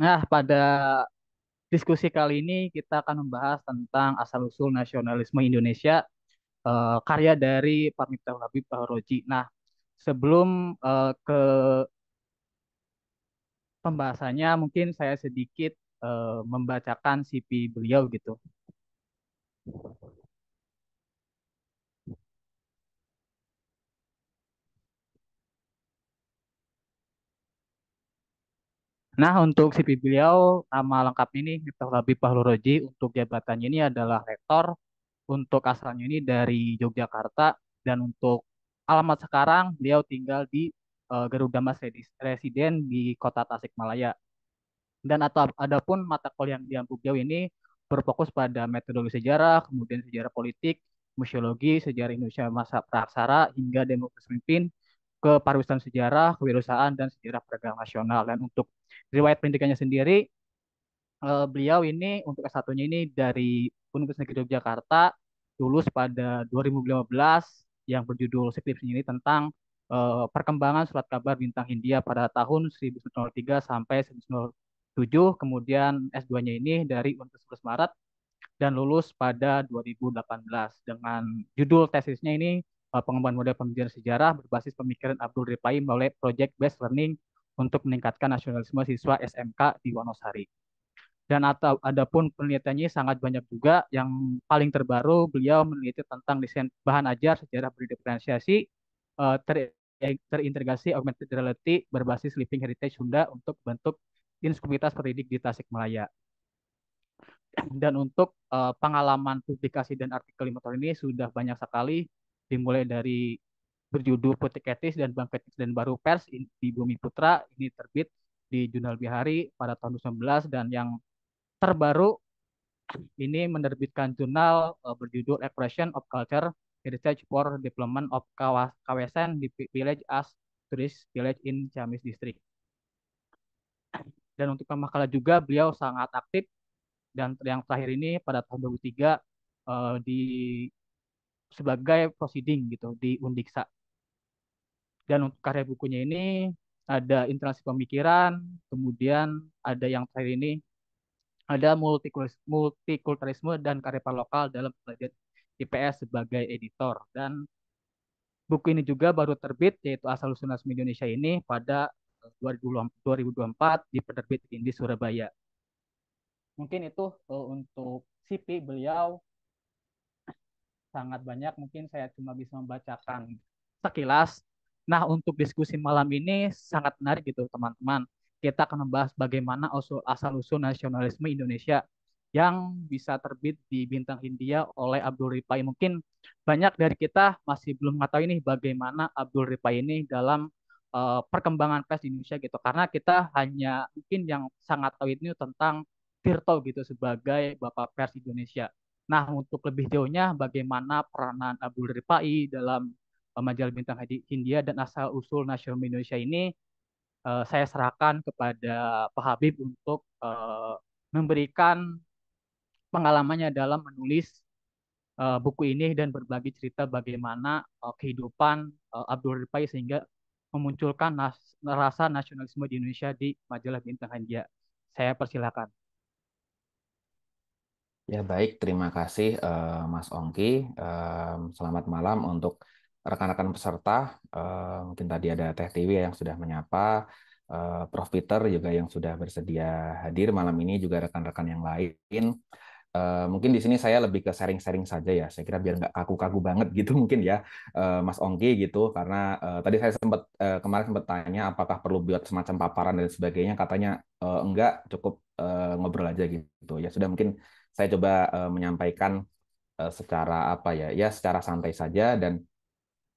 Nah, pada diskusi kali ini kita akan membahas tentang asal-usul nasionalisme Indonesia uh, karya dari Pak Miftahul Habib Roji. Nah, sebelum uh, ke pembahasannya mungkin saya sedikit uh, membacakan CV beliau gitu. Nah, untuk CV beliau, nama lengkap ini Miftah Labib Pahluroji. Untuk jabatannya ini adalah rektor. Untuk asalnya ini dari Yogyakarta. Dan untuk alamat sekarang, beliau tinggal di uh, Garuda Mas Residen di kota Tasikmalaya. Dan atau adapun mata kuliah yang diampu beliau ini berfokus pada metodologi sejarah, kemudian sejarah politik, museologi, sejarah Indonesia masa praksara hingga demokrasi pemimpin, ke pariwisata sejarah, kewirausahaan dan sejarah perdagangan nasional. Dan untuk riwayat pendidikannya sendiri uh, beliau ini untuk S1-nya ini dari Universitas Negeri Yogyakarta lulus pada 2015 yang berjudul skripsinya ini tentang uh, perkembangan surat kabar bintang India pada tahun 1903 sampai 1907. Kemudian S2-nya ini dari Universitas Maret dan lulus pada 2018 dengan judul tesisnya ini Eh, pengembangan model pembelajaran sejarah berbasis pemikiran Abdul Ripai melalui Project Based Learning untuk meningkatkan nasionalisme siswa SMK di Wonosari. Dan atau adapun penelitiannya sangat banyak juga yang paling terbaru beliau meneliti tentang desain bahan ajar sejarah berdiferensiasi eh, ter terintegrasi augmented reality berbasis living heritage Sunda untuk bentuk inskubitas pendidik di Tasikmalaya. Dan untuk uh, pengalaman publikasi dan artikel motor ini sudah banyak sekali dimulai dari berjudul Etis dan bangketis dan Baru Pers di Bumi Putra ini terbit di Jurnal Bihari pada tahun 2019 dan yang terbaru ini menerbitkan jurnal e, berjudul Expression of Culture Heritage for Development of Kawasan di Village as Tourist Village in Ciamis District. Dan untuk makalah juga beliau sangat aktif dan yang terakhir ini pada tahun 2003 e, di sebagai proceeding gitu di Undiksa. Dan untuk karya bukunya ini ada interaksi pemikiran, kemudian ada yang terakhir ini ada multikulturalisme dan karya lokal dalam penelitian IPS sebagai editor dan buku ini juga baru terbit yaitu asal usul Nasmi Indonesia ini pada 2024 eh, penerbit di Surabaya. Mungkin itu eh, untuk CP beliau sangat banyak. Mungkin saya cuma bisa membacakan sekilas. Nah, untuk diskusi malam ini sangat menarik gitu, teman-teman. Kita akan membahas bagaimana asal-usul nasionalisme Indonesia yang bisa terbit di Bintang India oleh Abdul Ripa. Mungkin banyak dari kita masih belum mengetahui ini bagaimana Abdul Ripa ini dalam uh, perkembangan pers di Indonesia gitu. Karena kita hanya mungkin yang sangat tahu itu tentang Tirto gitu sebagai Bapak Pers Indonesia. Nah, untuk lebih jauhnya bagaimana peranan Abdul Ripai dalam majalah Bintang Hindia dan asal-usul nasional Indonesia ini, uh, saya serahkan kepada Pak Habib untuk uh, memberikan pengalamannya dalam menulis uh, buku ini dan berbagi cerita bagaimana uh, kehidupan uh, Abdul Ripai sehingga memunculkan nas rasa nasionalisme di Indonesia di majalah Bintang Hindia. Saya persilakan. Ya, baik. Terima kasih, uh, Mas Ongki. Uh, selamat malam untuk rekan-rekan peserta. Uh, mungkin tadi ada Teh Tiwi yang sudah menyapa, uh, Prof. Peter juga yang sudah bersedia hadir malam ini, juga rekan-rekan yang lain. Uh, mungkin di sini saya lebih ke sharing-sharing saja ya. Saya kira biar nggak kaku-kaku banget gitu mungkin ya, uh, Mas Ongki gitu. Karena uh, tadi saya sempat uh, kemarin sempat tanya apakah perlu buat semacam paparan dan sebagainya. Katanya uh, enggak, cukup uh, ngobrol aja gitu. Ya sudah mungkin saya coba uh, menyampaikan uh, secara apa ya, ya secara santai saja dan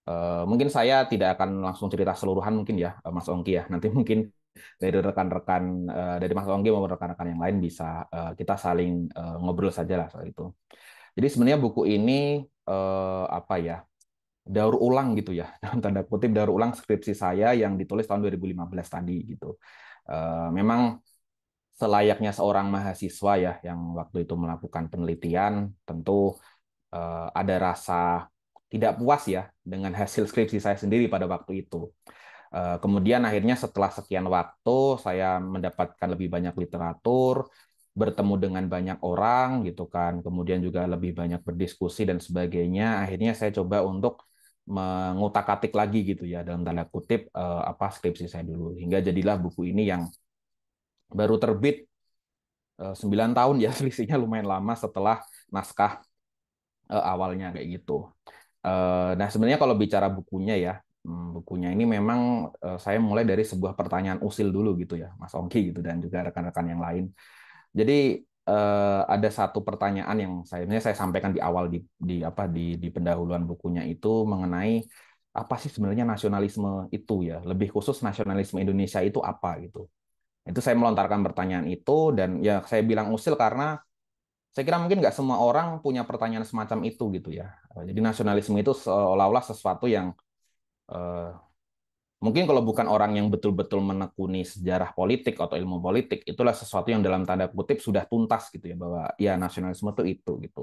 uh, mungkin saya tidak akan langsung cerita seluruhan mungkin ya, Mas Ongki ya. Nanti mungkin dari rekan-rekan uh, dari Mas Ongki maupun rekan-rekan yang lain bisa uh, kita saling uh, ngobrol saja lah soal itu. Jadi sebenarnya buku ini uh, apa ya? daur ulang gitu ya dalam tanda kutip daur ulang skripsi saya yang ditulis tahun 2015 tadi gitu. Uh, memang selayaknya seorang mahasiswa ya yang waktu itu melakukan penelitian tentu eh, ada rasa tidak puas ya dengan hasil skripsi saya sendiri pada waktu itu. Eh, kemudian akhirnya setelah sekian waktu saya mendapatkan lebih banyak literatur, bertemu dengan banyak orang gitu kan, kemudian juga lebih banyak berdiskusi dan sebagainya. Akhirnya saya coba untuk mengutak-atik lagi gitu ya dalam tanda kutip eh, apa skripsi saya dulu hingga jadilah buku ini yang baru terbit 9 eh, tahun ya selisihnya lumayan lama setelah naskah eh, awalnya kayak gitu. Eh, nah sebenarnya kalau bicara bukunya ya hmm, bukunya ini memang saya mulai dari sebuah pertanyaan usil dulu gitu ya Mas Ongki gitu dan juga rekan-rekan yang lain. Jadi ada satu pertanyaan yang saya saya sampaikan di awal di, di apa di, di pendahuluan bukunya itu mengenai apa sih sebenarnya nasionalisme itu ya lebih khusus nasionalisme Indonesia itu apa gitu itu saya melontarkan pertanyaan itu dan ya saya bilang usil karena saya kira mungkin nggak semua orang punya pertanyaan semacam itu gitu ya. Eh, jadi nasionalisme itu seolah-olah sesuatu yang eh, mungkin kalau bukan orang yang betul-betul menekuni sejarah politik atau ilmu politik, itulah sesuatu yang dalam tanda kutip sudah tuntas gitu ya bahwa ya nasionalisme itu itu gitu.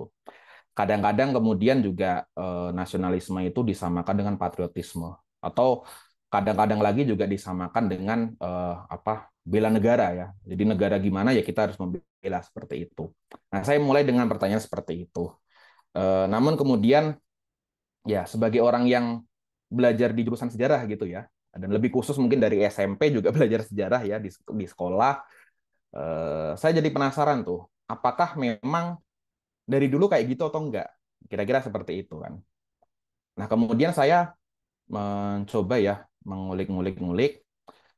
Kadang-kadang kemudian juga eh, nasionalisme itu disamakan dengan patriotisme atau kadang-kadang lagi juga disamakan dengan eh, apa bela negara ya. Jadi negara gimana ya kita harus membela seperti itu. Nah, saya mulai dengan pertanyaan seperti itu. E, namun kemudian ya sebagai orang yang belajar di jurusan sejarah gitu ya, dan lebih khusus mungkin dari SMP juga belajar sejarah ya di, di sekolah, e, saya jadi penasaran tuh, apakah memang dari dulu kayak gitu atau enggak? Kira-kira seperti itu kan. Nah kemudian saya mencoba ya mengulik-ngulik-ngulik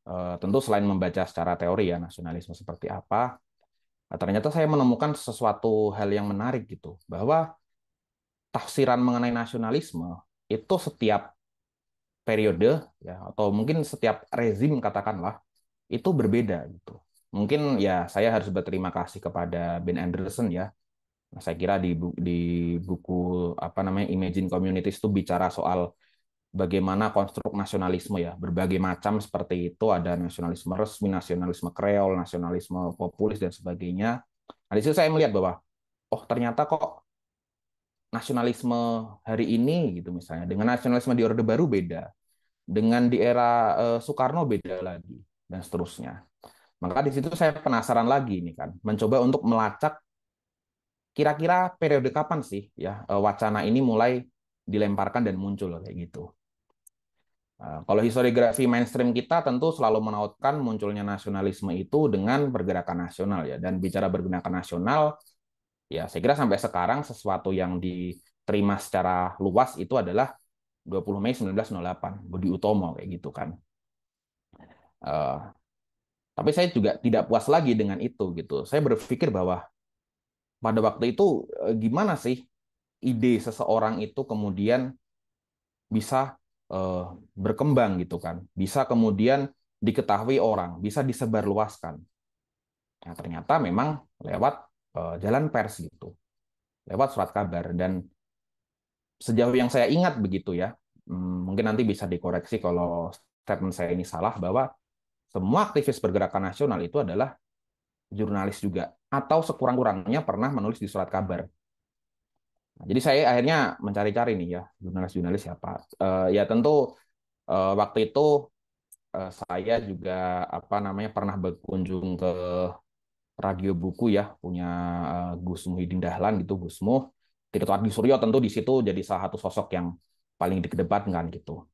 Eh, tentu selain membaca secara teori ya nasionalisme seperti apa, eh, ternyata saya menemukan sesuatu hal yang menarik gitu bahwa tafsiran mengenai nasionalisme itu setiap periode ya atau mungkin setiap rezim katakanlah itu berbeda gitu. Mungkin ya saya harus berterima kasih kepada Ben Anderson ya. Saya kira di bu di buku apa namanya Imagine Communities itu bicara soal bagaimana konstruk nasionalisme ya berbagai macam seperti itu ada nasionalisme resmi nasionalisme kreol nasionalisme populis dan sebagainya nah di situ saya melihat bahwa oh ternyata kok nasionalisme hari ini gitu misalnya dengan nasionalisme di orde baru beda dengan di era eh, Soekarno beda lagi dan seterusnya maka di situ saya penasaran lagi ini kan mencoba untuk melacak kira-kira periode kapan sih ya eh, wacana ini mulai dilemparkan dan muncul kayak gitu. Nah, kalau historiografi mainstream kita tentu selalu menautkan munculnya nasionalisme itu dengan pergerakan nasional ya dan bicara pergerakan nasional ya saya kira sampai sekarang sesuatu yang diterima secara luas itu adalah 20 Mei 1908 Budi Utomo kayak gitu kan. Uh, tapi saya juga tidak puas lagi dengan itu gitu. Saya berpikir bahwa pada waktu itu eh, gimana sih ide seseorang itu kemudian bisa eh, berkembang gitu kan, bisa kemudian diketahui orang, bisa disebarluaskan. Nah, ternyata memang lewat eh, jalan pers gitu, lewat surat kabar dan sejauh yang saya ingat begitu ya, hmm, mungkin nanti bisa dikoreksi kalau statement saya ini salah bahwa semua aktivis pergerakan nasional itu adalah jurnalis juga atau sekurang-kurangnya pernah menulis di surat kabar Nah, jadi saya akhirnya mencari-cari nih ya jurnalis-jurnalis siapa. Uh, ya tentu uh, waktu itu uh, saya juga apa namanya pernah berkunjung ke radio buku ya punya uh, Gus Muhyiddin Dahlan gitu Gus Muh. Tirto di Suryo tentu di situ jadi salah satu sosok yang paling kan gitu.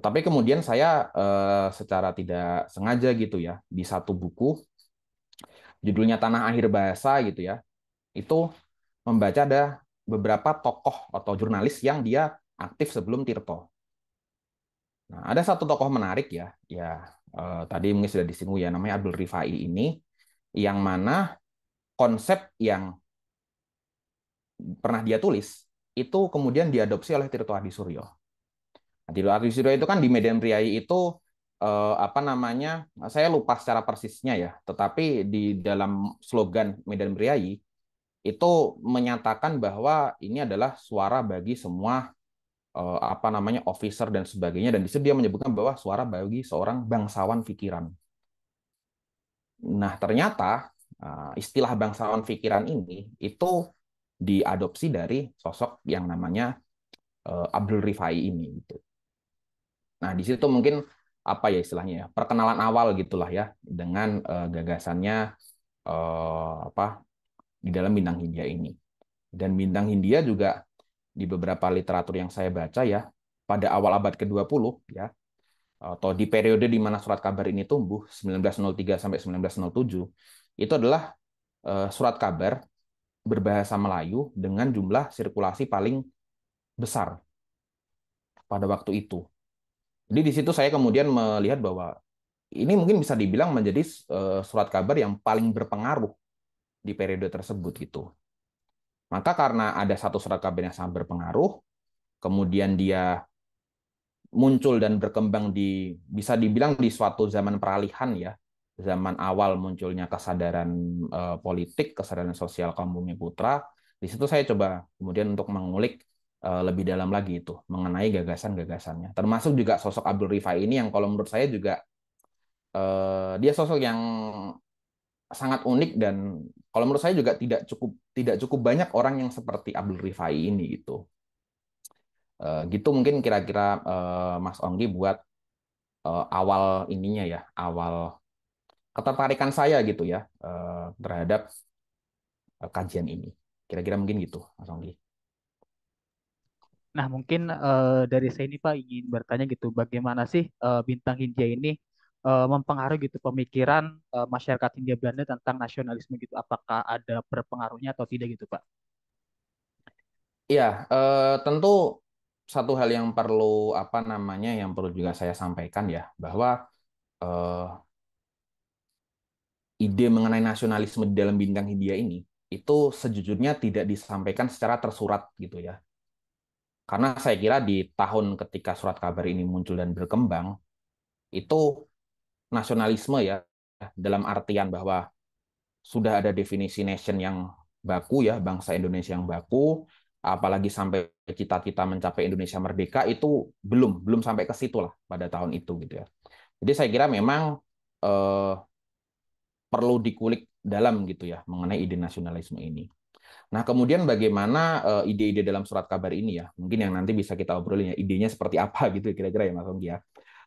Tapi kemudian saya uh, secara tidak sengaja gitu ya di satu buku judulnya Tanah Akhir Bahasa gitu ya itu membaca ada beberapa tokoh atau jurnalis yang dia aktif sebelum Tirto. Nah, ada satu tokoh menarik ya, ya eh, tadi mungkin sudah disinggung ya, namanya Abdul Rifai ini, yang mana konsep yang pernah dia tulis itu kemudian diadopsi oleh Tirto Adi Suryo. Nah, Tirto Adi Suryo itu kan di Medan Priai itu eh, apa namanya? Saya lupa secara persisnya ya, tetapi di dalam slogan Medan Priai itu menyatakan bahwa ini adalah suara bagi semua eh, apa namanya officer dan sebagainya dan disitu dia menyebutkan bahwa suara bagi seorang bangsawan pikiran. Nah, ternyata eh, istilah bangsawan pikiran ini itu diadopsi dari sosok yang namanya eh, Abdul Rifai ini gitu. Nah, di situ mungkin apa ya istilahnya ya, perkenalan awal gitulah ya dengan gagasannya apa di dalam bintang Hindia ini. Dan bintang Hindia juga di beberapa literatur yang saya baca ya, pada awal abad ke-20 ya, eh, atau di periode di mana surat kabar ini tumbuh 1903 sampai 1907 itu adalah eh, surat kabar berbahasa Melayu dengan jumlah sirkulasi paling besar pada waktu itu. Jadi di situ saya kemudian melihat bahwa ini mungkin bisa dibilang menjadi eh, surat kabar yang paling berpengaruh di periode tersebut gitu. Maka karena ada satu serat kabin yang sangat berpengaruh, kemudian dia muncul dan berkembang di bisa dibilang di suatu zaman peralihan ya, zaman awal munculnya kesadaran eh, politik, kesadaran sosial kaum bumi putra. Di situ saya coba kemudian untuk mengulik eh, lebih dalam lagi itu mengenai gagasan-gagasannya. Termasuk juga sosok Abdul Rifai ini yang kalau menurut saya juga eh, dia sosok yang sangat unik dan kalau menurut saya juga tidak cukup tidak cukup banyak orang yang seperti Abdul Rifai ini gitu. Eh, gitu mungkin kira-kira eh, Mas Onggi buat eh, awal ininya ya, awal ketertarikan saya gitu ya terhadap kajian ini. Kira-kira mungkin gitu Mas Onggi. Nah, mungkin dari saya ini Pak ingin bertanya gitu, bagaimana sih bintang India ini uh, mempengaruhi gitu pemikiran uh, masyarakat Hindia Belanda tentang nasionalisme gitu? Apakah ada berpengaruhnya atau tidak gitu, Pak? Ya uh, tentu satu hal yang perlu apa namanya yang perlu juga saya sampaikan ya bahwa uh, ide mengenai nasionalisme di dalam bintang Hindia ini itu sejujurnya tidak disampaikan secara tersurat gitu ya. Karena saya kira di tahun ketika surat kabar ini muncul dan berkembang, itu nasionalisme ya dalam artian bahwa sudah ada definisi nation yang baku ya bangsa Indonesia yang baku apalagi sampai cita-cita mencapai Indonesia merdeka itu belum belum sampai ke situ lah pada tahun itu gitu ya jadi saya kira memang eh, perlu dikulik dalam gitu ya mengenai ide nasionalisme ini nah kemudian bagaimana eh, ide-ide dalam surat kabar ini ya mungkin yang nanti bisa kita obrolin ya idenya seperti apa gitu ya kira-kira ya Mas Onggi ya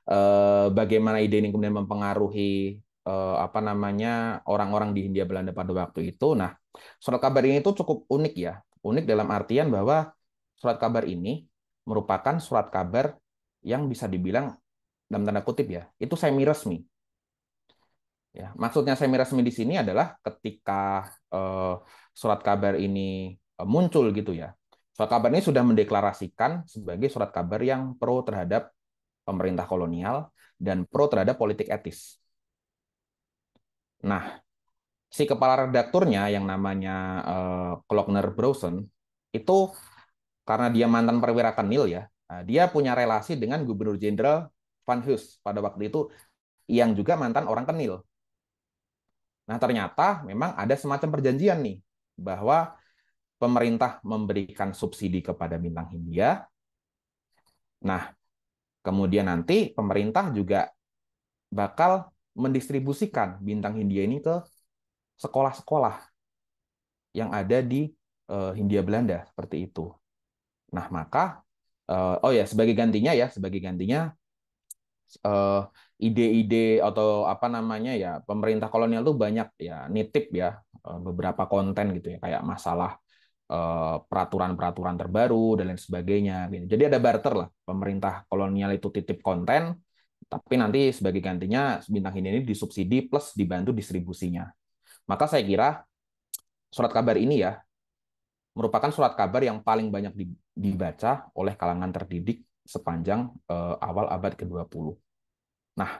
Eh, bagaimana ide ini kemudian mempengaruhi eh, apa namanya orang-orang di Hindia Belanda pada waktu itu. Nah, surat kabar ini itu cukup unik ya. Unik dalam artian bahwa surat kabar ini merupakan surat kabar yang bisa dibilang dalam tanda kutip ya, itu semi resmi. Ya, maksudnya semi resmi di sini adalah ketika eh, surat kabar ini eh, muncul gitu ya. Surat kabar ini sudah mendeklarasikan sebagai surat kabar yang pro terhadap pemerintah kolonial dan pro terhadap politik etis. Nah, si kepala redakturnya yang namanya uh, eh, Klockner Brosen itu karena dia mantan perwira kenil ya, nah, dia punya relasi dengan Gubernur Jenderal Van Hus pada waktu itu yang juga mantan orang kenil. Nah, ternyata memang ada semacam perjanjian nih bahwa pemerintah memberikan subsidi kepada Bintang Hindia. Nah, Kemudian nanti pemerintah juga bakal mendistribusikan bintang Hindia ini ke sekolah-sekolah yang ada di eh, Hindia Belanda seperti itu. Nah, maka eh, oh ya sebagai gantinya ya, sebagai gantinya eh, ide-ide atau apa namanya ya, pemerintah kolonial tuh banyak ya nitip ya beberapa konten gitu ya kayak masalah Eh, peraturan-peraturan terbaru dan lain sebagainya. Gitu. Jadi ada barter lah, pemerintah kolonial itu titip konten, tapi nanti sebagai gantinya bintang ini disubsidi plus dibantu distribusinya. Maka saya kira surat kabar ini ya merupakan surat kabar yang paling banyak dibaca oleh kalangan terdidik sepanjang eh, awal abad ke-20. Nah,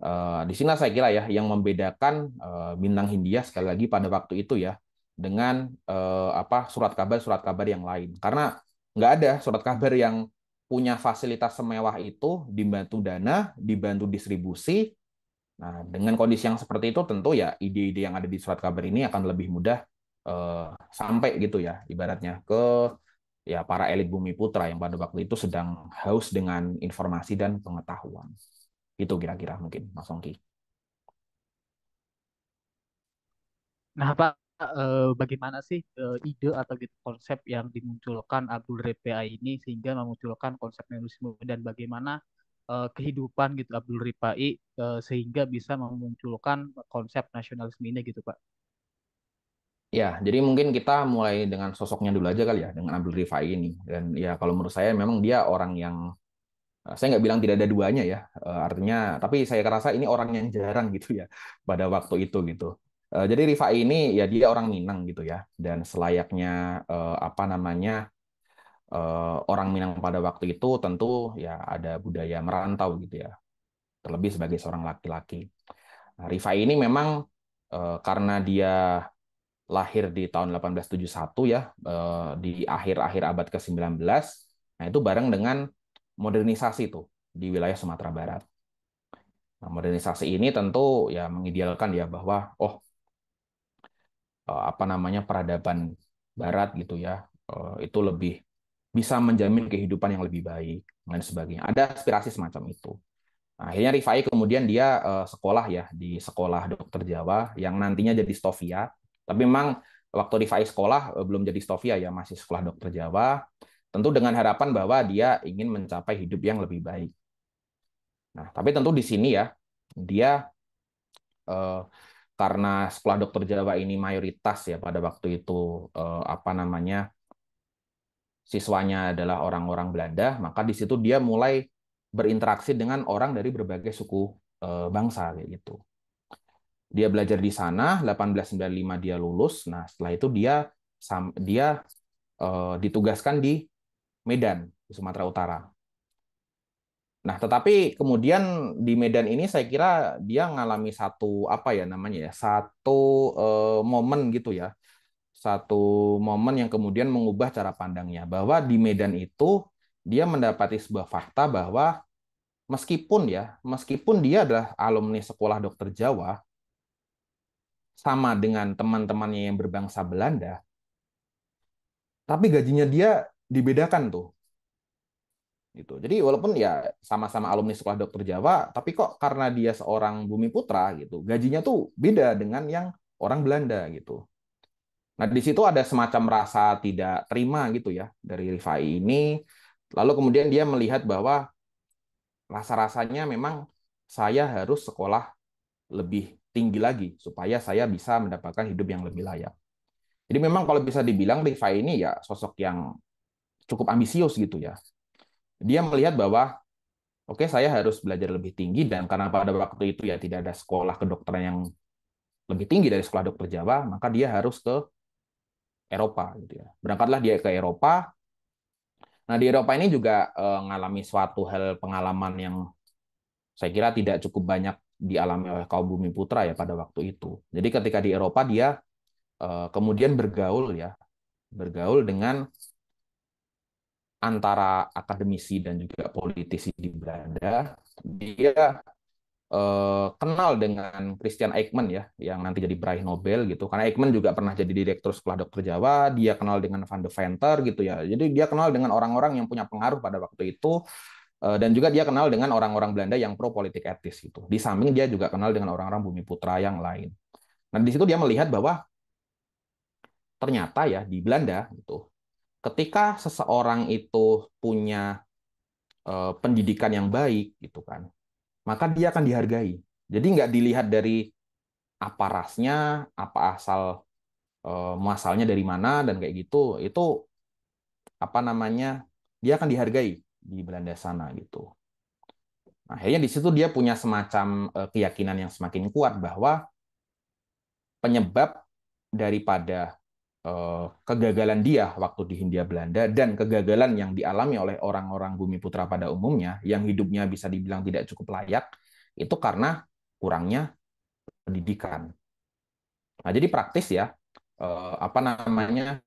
eh, di sini saya kira ya yang membedakan bintang Hindia sekali lagi pada waktu itu ya dengan eh, apa surat kabar surat kabar yang lain karena nggak ada surat kabar yang punya fasilitas semewah itu dibantu dana dibantu distribusi nah dengan kondisi yang seperti itu tentu ya ide-ide yang ada di surat kabar ini akan lebih mudah eh, sampai gitu ya ibaratnya ke ya para elit bumi putra yang pada waktu itu sedang haus dengan informasi dan pengetahuan. Itu kira-kira mungkin Mas Ongki. Nah Pak, uh, bagaimana sih uh, ide atau gitu konsep yang dimunculkan Abdul Ripa ini sehingga memunculkan konsep neorealisme dan bagaimana uh, kehidupan gitu Abdul Ripai uh, sehingga bisa memunculkan konsep nasionalisme ini gitu Pak. Ya, jadi mungkin kita mulai dengan sosoknya dulu aja kali ya dengan Abdul Rifai ini. Dan ya kalau menurut saya memang dia orang yang saya nggak bilang tidak ada duanya ya artinya tapi saya rasa ini orang yang jarang gitu ya pada waktu itu gitu Eh, jadi Rifa ini ya dia orang Minang gitu ya dan selayaknya uh, apa namanya uh, orang Minang pada waktu itu tentu ya ada budaya merantau gitu ya terlebih sebagai seorang laki-laki. Nah, Rifa ini memang uh, karena dia lahir di tahun 1871 ya uh, di akhir-akhir abad ke-19. Nah itu bareng dengan modernisasi tuh di wilayah Sumatera Barat. Nah, modernisasi ini tentu ya mengidealkan ya bahwa oh Eh, apa namanya peradaban barat gitu ya eh, itu lebih bisa menjamin kehidupan yang lebih baik dan sebagainya ada aspirasi semacam itu nah, akhirnya Rifai kemudian dia eh, sekolah ya di sekolah dokter Jawa yang nantinya jadi Stofia tapi memang waktu Rifai sekolah belum jadi Stofia ya masih sekolah dokter Jawa tentu dengan harapan bahwa dia ingin mencapai hidup yang lebih baik nah tapi tentu di sini ya dia karena sekolah dokter Jawa ini mayoritas ya pada waktu itu eh, apa namanya siswanya adalah orang-orang Belanda, maka di situ dia mulai berinteraksi dengan orang dari berbagai suku eh, bangsa kayak gitu. Dia belajar di sana, 1895 dia lulus. Nah, setelah itu dia dia eh, ditugaskan di Medan, Sumatera Utara. Nah, tetapi kemudian di Medan ini saya kira dia mengalami satu apa ya namanya ya, satu uh, momen gitu ya. Satu momen yang kemudian mengubah cara pandangnya bahwa di Medan itu dia mendapati sebuah fakta bahwa meskipun ya, meskipun dia adalah alumni sekolah dokter Jawa sama dengan teman-temannya yang berbangsa Belanda, tapi gajinya dia dibedakan tuh gitu. Jadi walaupun ya sama-sama alumni sekolah dokter Jawa, tapi kok karena dia seorang Bumi Putra gitu, gajinya tuh beda dengan yang orang Belanda gitu. Nah di situ ada semacam rasa tidak terima gitu ya dari Rifai ini. Lalu kemudian dia melihat bahwa rasa-rasanya memang saya harus sekolah lebih tinggi lagi supaya saya bisa mendapatkan hidup yang lebih layak. Jadi memang kalau bisa dibilang Rifai ini ya sosok yang cukup ambisius gitu ya dia melihat bahwa oke okay, saya harus belajar lebih tinggi dan karena pada waktu itu ya tidak ada sekolah kedokteran yang lebih tinggi dari sekolah dokter Jawa, maka dia harus ke Eropa gitu ya. Berangkatlah dia ke Eropa. Nah, di Eropa ini juga eh, mengalami suatu hal pengalaman yang saya kira tidak cukup banyak dialami oleh kaum bumi putra ya pada waktu itu. Jadi ketika di Eropa dia eh, kemudian bergaul ya, bergaul dengan antara akademisi dan juga politisi di Belanda, dia eh, kenal dengan Christian Eichmann ya, yang nanti jadi peraih Nobel gitu. Karena Eichmann juga pernah jadi direktur sekolah dokter Jawa, dia kenal dengan Van de Venter gitu ya. Jadi dia kenal dengan orang-orang yang punya pengaruh pada waktu itu eh, dan juga dia kenal dengan orang-orang Belanda yang pro politik etis gitu. Di samping dia juga kenal dengan orang-orang Bumi Putra yang lain. Nah, di situ dia melihat bahwa ternyata ya di Belanda gitu ketika seseorang itu punya uh, pendidikan yang baik gitu kan maka dia akan dihargai jadi nggak dilihat dari apa rasnya apa asal uh, eh, masalnya dari mana dan kayak gitu itu apa namanya dia akan dihargai di Belanda sana gitu nah, akhirnya di situ dia punya semacam uh, keyakinan yang semakin kuat bahwa penyebab daripada Eh, kegagalan dia waktu di Hindia Belanda dan kegagalan yang dialami oleh orang-orang bumi putra pada umumnya yang hidupnya bisa dibilang tidak cukup layak itu karena kurangnya pendidikan. Nah, jadi praktis ya eh, apa namanya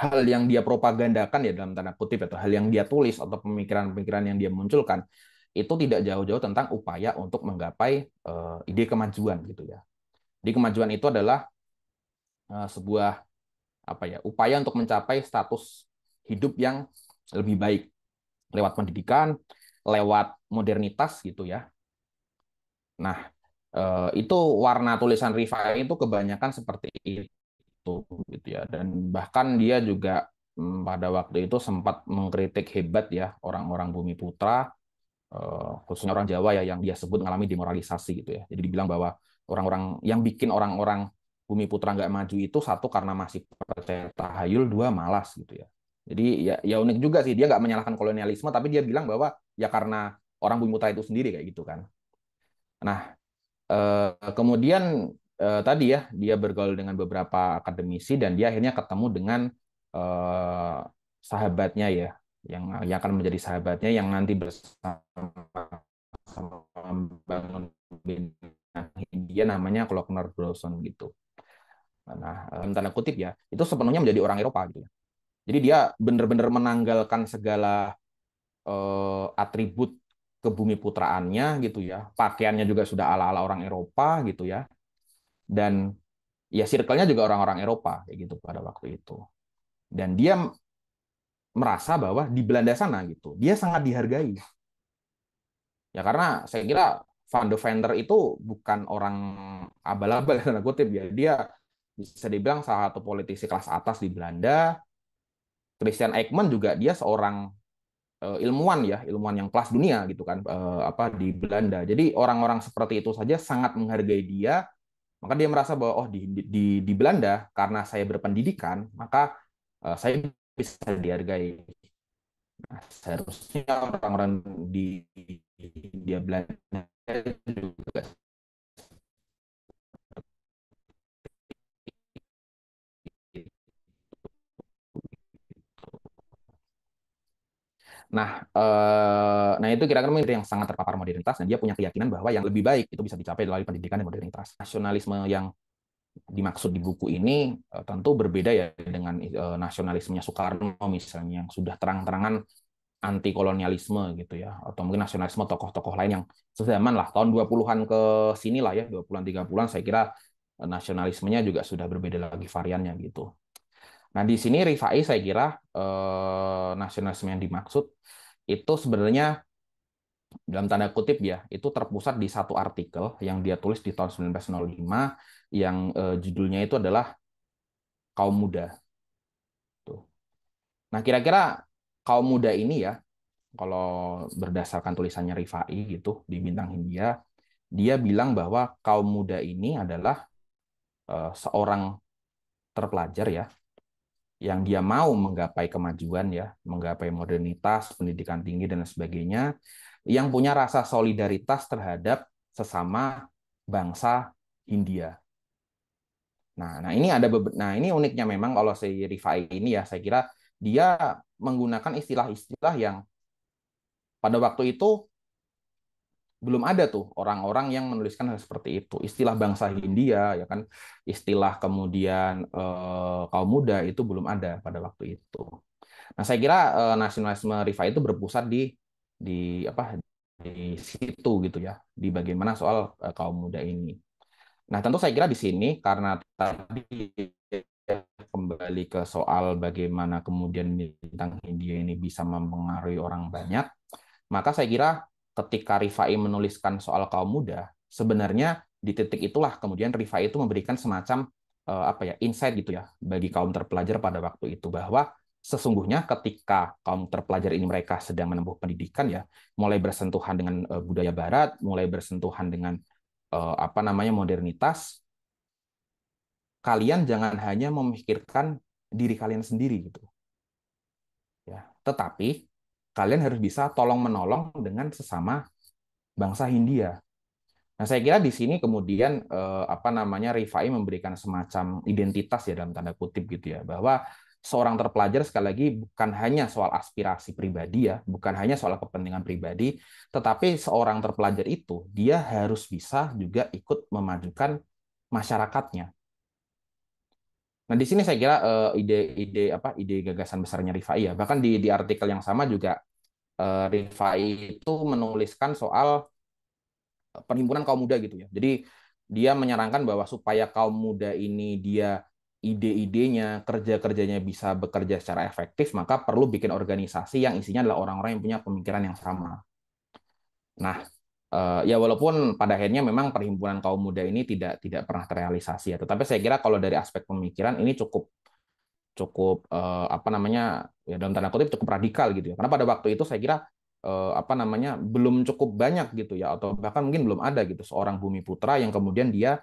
hal yang dia propagandakan ya dalam tanda kutip atau hal yang dia tulis atau pemikiran-pemikiran yang dia munculkan itu tidak jauh-jauh tentang upaya untuk menggapai eh, ide kemajuan gitu ya. Di kemajuan itu adalah Eh, sebuah apa ya upaya untuk mencapai status hidup yang lebih baik lewat pendidikan, lewat modernitas gitu ya. Nah, eh, itu warna tulisan Riva itu kebanyakan seperti itu gitu ya dan bahkan dia juga mm, pada waktu itu sempat mengkritik hebat ya orang-orang Bumi Putra eh, khususnya orang Jawa ya yang dia sebut mengalami demoralisasi gitu ya. Jadi dibilang bahwa orang-orang yang bikin orang-orang Bumi Putra nggak maju itu satu karena masih percaya tahayul, dua malas gitu ya. Jadi ya, ya unik juga sih dia nggak menyalahkan kolonialisme, tapi dia bilang bahwa ya karena orang Bumi Putra itu sendiri kayak gitu kan. Nah eh, kemudian eh, tadi ya dia bergaul dengan beberapa akademisi dan dia akhirnya ketemu dengan eh, sahabatnya ya yang yang akan menjadi sahabatnya yang nanti bersama sama membangun bina dia namanya Klockner Browson gitu nah dalam tanda kutip ya itu sepenuhnya menjadi orang Eropa gitu ya. Jadi dia benar-benar menanggalkan segala uh, atribut kebumi putraannya gitu ya. Pakaiannya juga sudah ala-ala orang Eropa gitu ya. Dan ya circle-nya juga orang-orang Eropa kayak gitu pada waktu itu. Dan dia merasa bahwa di Belanda sana gitu, dia sangat dihargai. Ya karena saya kira Van de Venter itu bukan orang abal-abal tanda kutip ya. Dia bisa dibilang salah satu politisi kelas atas di Belanda. Christian Eijkman juga dia seorang eh, ilmuwan ya, ilmuwan yang kelas dunia gitu kan eh, apa di Belanda. Jadi orang-orang seperti itu saja sangat menghargai dia. Maka dia merasa bahwa oh di di, di Belanda karena saya berpendidikan, maka eh, saya bisa dihargai. Nah, seharusnya orang-orang di, di, Belanda juga Nah, eh, nah itu kira-kira yang sangat terpapar modernitas dan dia punya keyakinan bahwa yang lebih baik itu bisa dicapai melalui pendidikan dan modernitas. Nasionalisme yang dimaksud di buku ini eh, tentu berbeda ya dengan eh, nasionalismenya Soekarno misalnya yang sudah terang-terangan anti kolonialisme gitu ya atau mungkin nasionalisme tokoh-tokoh lain yang sezaman lah tahun 20-an ke sinilah ya 20-an 30-an saya kira eh, nasionalismenya juga sudah berbeda lagi variannya gitu. Nah, di sini Rifai saya kira eh, nasionalisme yang dimaksud itu sebenarnya dalam tanda kutip ya, itu terpusat di satu artikel yang dia tulis di tahun 1905 yang eh, judulnya itu adalah kaum muda. Tuh. Nah, kira-kira kaum muda ini ya, kalau berdasarkan tulisannya Rifai gitu di Bintang Hindia, dia bilang bahwa kaum muda ini adalah eh, seorang terpelajar ya, yang dia mau menggapai kemajuan ya, menggapai modernitas, pendidikan tinggi dan sebagainya, yang punya rasa solidaritas terhadap sesama bangsa India. Nah, nah ini ada nah ini uniknya memang kalau si Rifai ini ya saya kira dia menggunakan istilah-istilah yang pada waktu itu belum ada tuh orang-orang yang menuliskan hal seperti itu. Istilah bangsa Hindia ya kan, istilah kemudian eh, kaum muda itu belum ada pada waktu itu. Nah, saya kira eh, nasionalisme Rifa itu berpusat di di apa di situ gitu ya, di bagaimana soal eh, kaum muda ini. Nah, tentu saya kira di sini karena tadi ya, kembali ke soal bagaimana kemudian bintang Hindia ini bisa mempengaruhi orang banyak, maka saya kira ketika Rifai menuliskan soal kaum muda, sebenarnya di titik itulah kemudian Rifai itu memberikan semacam eh, apa ya insight gitu ya bagi kaum terpelajar pada waktu itu bahwa sesungguhnya ketika kaum terpelajar ini mereka sedang menempuh pendidikan ya mulai bersentuhan dengan eh, budaya barat mulai bersentuhan dengan eh, apa namanya modernitas kalian jangan hanya memikirkan diri kalian sendiri gitu ya tetapi kalian harus bisa tolong menolong dengan sesama bangsa Hindia. Nah, saya kira di sini kemudian eh, apa namanya Rifai memberikan semacam identitas ya dalam tanda kutip gitu ya, bahwa seorang terpelajar sekali lagi bukan hanya soal aspirasi pribadi ya, bukan hanya soal kepentingan pribadi, tetapi seorang terpelajar itu dia harus bisa juga ikut memajukan masyarakatnya. Nah, di sini saya kira ide-ide eh, uh, apa ide gagasan besarnya Rifai ya. Bahkan di di artikel yang sama juga uh, eh, Rifai itu menuliskan soal eh, perhimpunan kaum muda gitu ya. Jadi dia menyarankan bahwa supaya kaum muda ini dia ide-idenya, kerja-kerjanya bisa bekerja secara efektif, maka perlu bikin organisasi yang isinya adalah orang-orang yang punya pemikiran yang sama. Nah, Uh, ya walaupun pada akhirnya memang perhimpunan kaum muda ini tidak tidak pernah terrealisasi ya, tetapi saya kira kalau dari aspek pemikiran ini cukup cukup uh, apa namanya ya dalam tanda kutip cukup radikal gitu ya karena pada waktu itu saya kira eh, apa namanya belum cukup banyak gitu ya atau bahkan mungkin belum ada gitu seorang bumi putra yang kemudian dia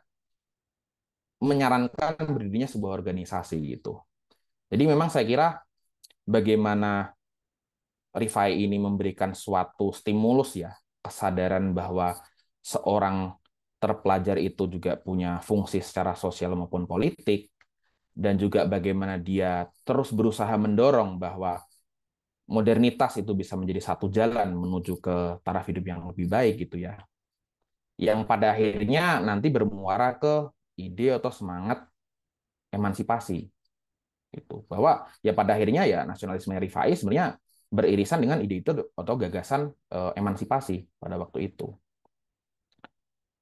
menyarankan berdirinya sebuah organisasi gitu jadi memang saya kira bagaimana Rifai ini memberikan suatu stimulus ya kesadaran bahwa seorang terpelajar itu juga punya fungsi secara sosial maupun politik, dan juga bagaimana dia terus berusaha mendorong bahwa modernitas itu bisa menjadi satu jalan menuju ke taraf hidup yang lebih baik gitu ya. Yang pada akhirnya nanti bermuara ke ide atau semangat emansipasi. Itu bahwa ya pada akhirnya ya nasionalisme rifai sebenarnya beririsan dengan ide itu atau gagasan eh, emansipasi pada waktu itu.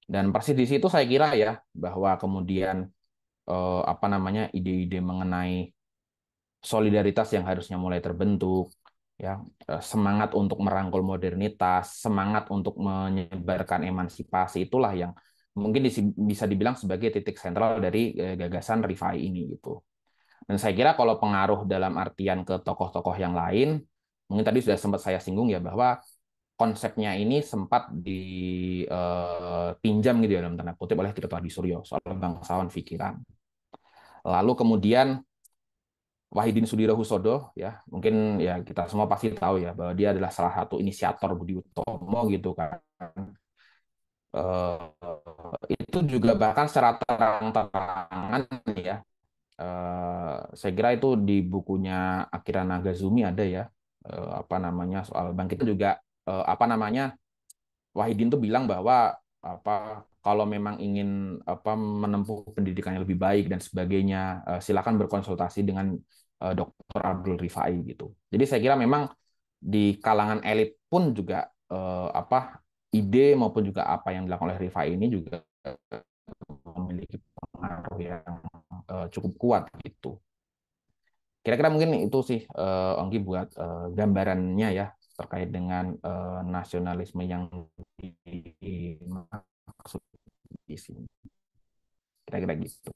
Dan persis di situ saya kira ya bahwa kemudian eh, apa namanya ide-ide mengenai solidaritas yang harusnya mulai terbentuk, ya eh, semangat untuk merangkul modernitas, semangat untuk menyebarkan emansipasi itulah yang mungkin bisa dibilang sebagai titik sentral dari gagasan Rifai ini gitu. Dan saya kira kalau pengaruh dalam artian ke tokoh-tokoh yang lain, mungkin tadi sudah sempat saya singgung ya bahwa konsepnya ini sempat dipinjam eh, gitu ya dalam tanda kutip oleh Tirta Adi Suryo soal bangsawan pikiran. Lalu kemudian Wahidin Sudiro Husodo ya mungkin ya kita semua pasti tahu ya bahwa dia adalah salah satu inisiator Budi Utomo gitu kan uh, itu juga bahkan secara terang-terangan ya uh, saya kira itu di bukunya Akira Nagazumi ada ya Eh, apa namanya soal bank kita juga eh, apa namanya Wahidin tuh bilang bahwa apa kalau memang ingin apa menempuh pendidikan yang lebih baik dan sebagainya eh, silakan berkonsultasi dengan Dr. Abdul Rifai gitu. Jadi saya kira memang di kalangan elit pun juga apa ide maupun juga apa yang dilakukan oleh Rifai ini juga memiliki pengaruh yang cukup kuat gitu. Kira-kira mungkin itu sih uh, Ongki buat uh, gambarannya ya terkait dengan uh, nasionalisme yang dimaksud di sini. Kira-kira gitu.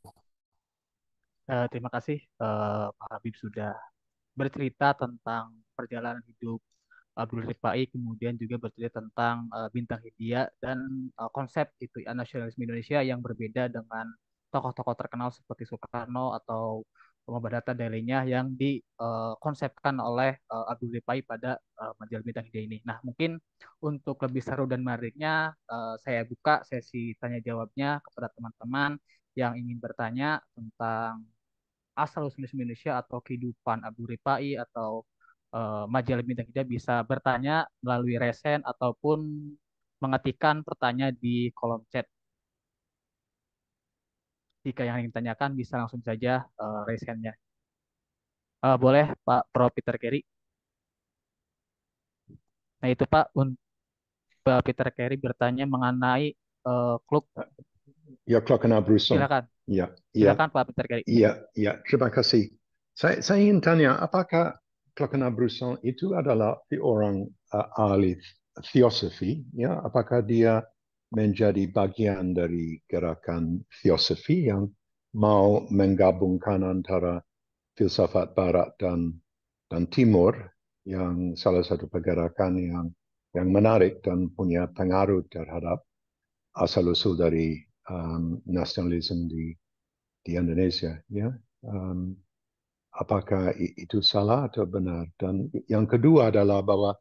Uh, terima kasih uh, Pak Habib sudah bercerita tentang perjalanan hidup Abdul Rifai, kemudian juga bercerita tentang uh, bintang Hindia dan uh, konsep itu ya, nasionalisme Indonesia yang berbeda dengan tokoh-tokoh terkenal seperti Soekarno atau pengobatan dailynya yang dikonsepkan eh, oleh uh, Abdul Ripai pada uh, eh, majalah Bintang Hijau ini. Nah, mungkin untuk lebih seru dan menariknya, uh, saya buka sesi tanya jawabnya kepada teman-teman yang ingin bertanya tentang asal usul Indonesia atau kehidupan Abdul Ripai atau uh, majalah Bintang Hijau bisa bertanya melalui resen ataupun mengetikkan pertanyaan di kolom chat. Jika yang ingin tanyakan bisa langsung saja uh, raise hand-nya. Uh, boleh Pak Prof Peter Carey. Nah itu Pak, Pak Peter Carey bertanya mengenai uh, klub. Ya, Klockenabrüsel. Silakan. Ya, ya. Silakan Pak Peter Carey. Iya, ya. Terima kasih. Saya, saya ingin tanya, apakah Brusson itu adalah orang uh, ahli teosofi? Ya, apakah dia menjadi bagian dari gerakan filosofi yang mau menggabungkan antara filsafat barat dan dan timur yang salah satu pergerakan yang yang menarik dan punya pengaruh terhadap asal usul dari um, nasionalisme di di Indonesia ya um, apakah itu salah atau benar dan yang kedua adalah bahwa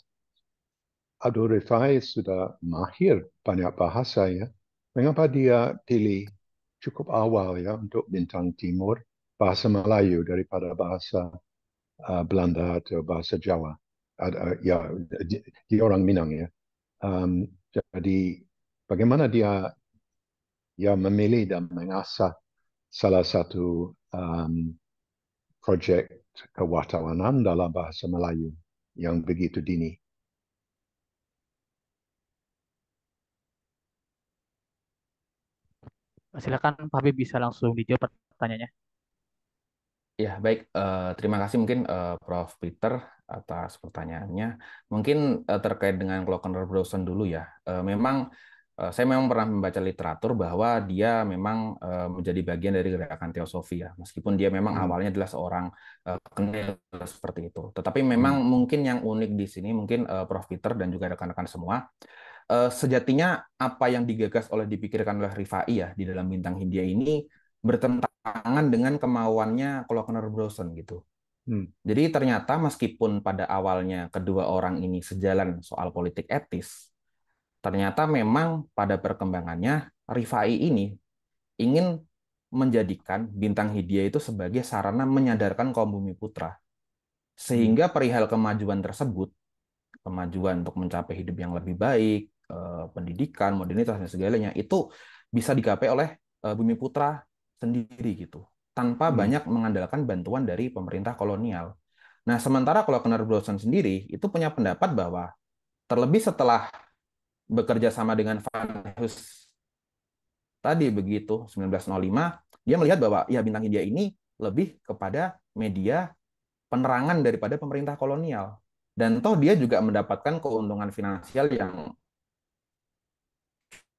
Abdul Rifai sudah mahir banyak bahasa ya. Mengapa dia pilih cukup awal ya untuk bintang timur bahasa Melayu daripada bahasa uh, Belanda atau bahasa Jawa? uh, ya, di orang Minang ya. Um, jadi bagaimana dia ya memilih dan mengasah salah satu um, ehm, proyek kewartawanan dalam bahasa Melayu yang begitu dini. Silakan Pak Habib bisa langsung dijawab pertanyaannya. Ya, baik. Uh, terima kasih mungkin uh, Prof. Peter atas pertanyaannya. Mungkin uh, terkait dengan Clockner Browson dulu ya. Uh, memang uh, saya memang pernah membaca literatur bahwa dia memang uh, menjadi bagian dari gerakan teosofi ya. Meskipun dia memang hmm. awalnya adalah seorang uh, kenil seperti itu. Tetapi hmm. memang hmm. mungkin yang unik di sini mungkin uh, Prof. Peter dan juga rekan-rekan semua Eh, sejatinya apa yang digagas oleh dipikirkan oleh Rifai ya di dalam bintang Hindia ini bertentangan dengan kemauannya Klockner Brosen gitu. Hmm. Jadi ternyata meskipun pada awalnya kedua orang ini sejalan soal politik etis, ternyata memang pada perkembangannya Rifai ini ingin menjadikan bintang Hindia itu sebagai sarana menyadarkan kaum bumi putra. Sehingga perihal kemajuan tersebut, kemajuan untuk mencapai hidup yang lebih baik, Eh, pendidikan, modernitas dan segalanya itu bisa digapai oleh eh, Bumi Putra sendiri gitu, tanpa hmm. banyak mengandalkan bantuan dari pemerintah kolonial. Nah, sementara kalau Kenar Brosan sendiri itu punya pendapat bahwa terlebih setelah bekerja sama dengan Van Hus tadi begitu 1905, dia melihat bahwa ya bintang India ini lebih kepada media penerangan daripada pemerintah kolonial. Dan toh dia juga mendapatkan keuntungan finansial yang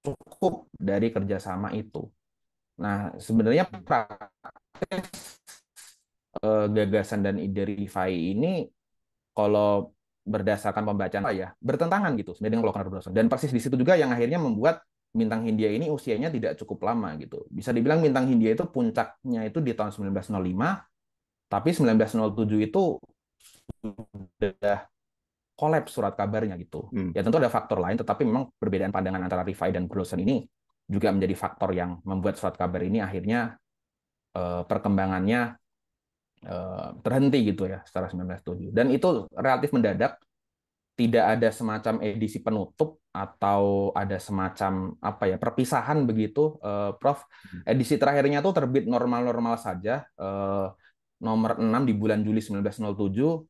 cukup dari kerjasama itu. Nah, sebenarnya praktis eh, gagasan dan ide Rifai ini kalau berdasarkan pembacaan ya bertentangan gitu sebenarnya dengan Lokan Robertson. Dan persis di situ juga yang akhirnya membuat Mintang Hindia ini usianya tidak cukup lama gitu. Bisa dibilang Mintang Hindia itu puncaknya itu di tahun 1905, tapi 1907 itu sudah kolaps surat kabarnya gitu. Hmm. Ya tentu ada faktor lain, tetapi memang perbedaan pandangan antara Rifai dan Brosen ini juga menjadi faktor yang membuat surat kabar ini akhirnya eh, perkembangannya eh, terhenti gitu ya secara 1907. Dan itu relatif mendadak, tidak ada semacam edisi penutup atau ada semacam apa ya perpisahan begitu, eh, Prof. Hmm. Edisi terakhirnya tuh terbit normal-normal saja. Eh, nomor 6 di bulan Juli 1907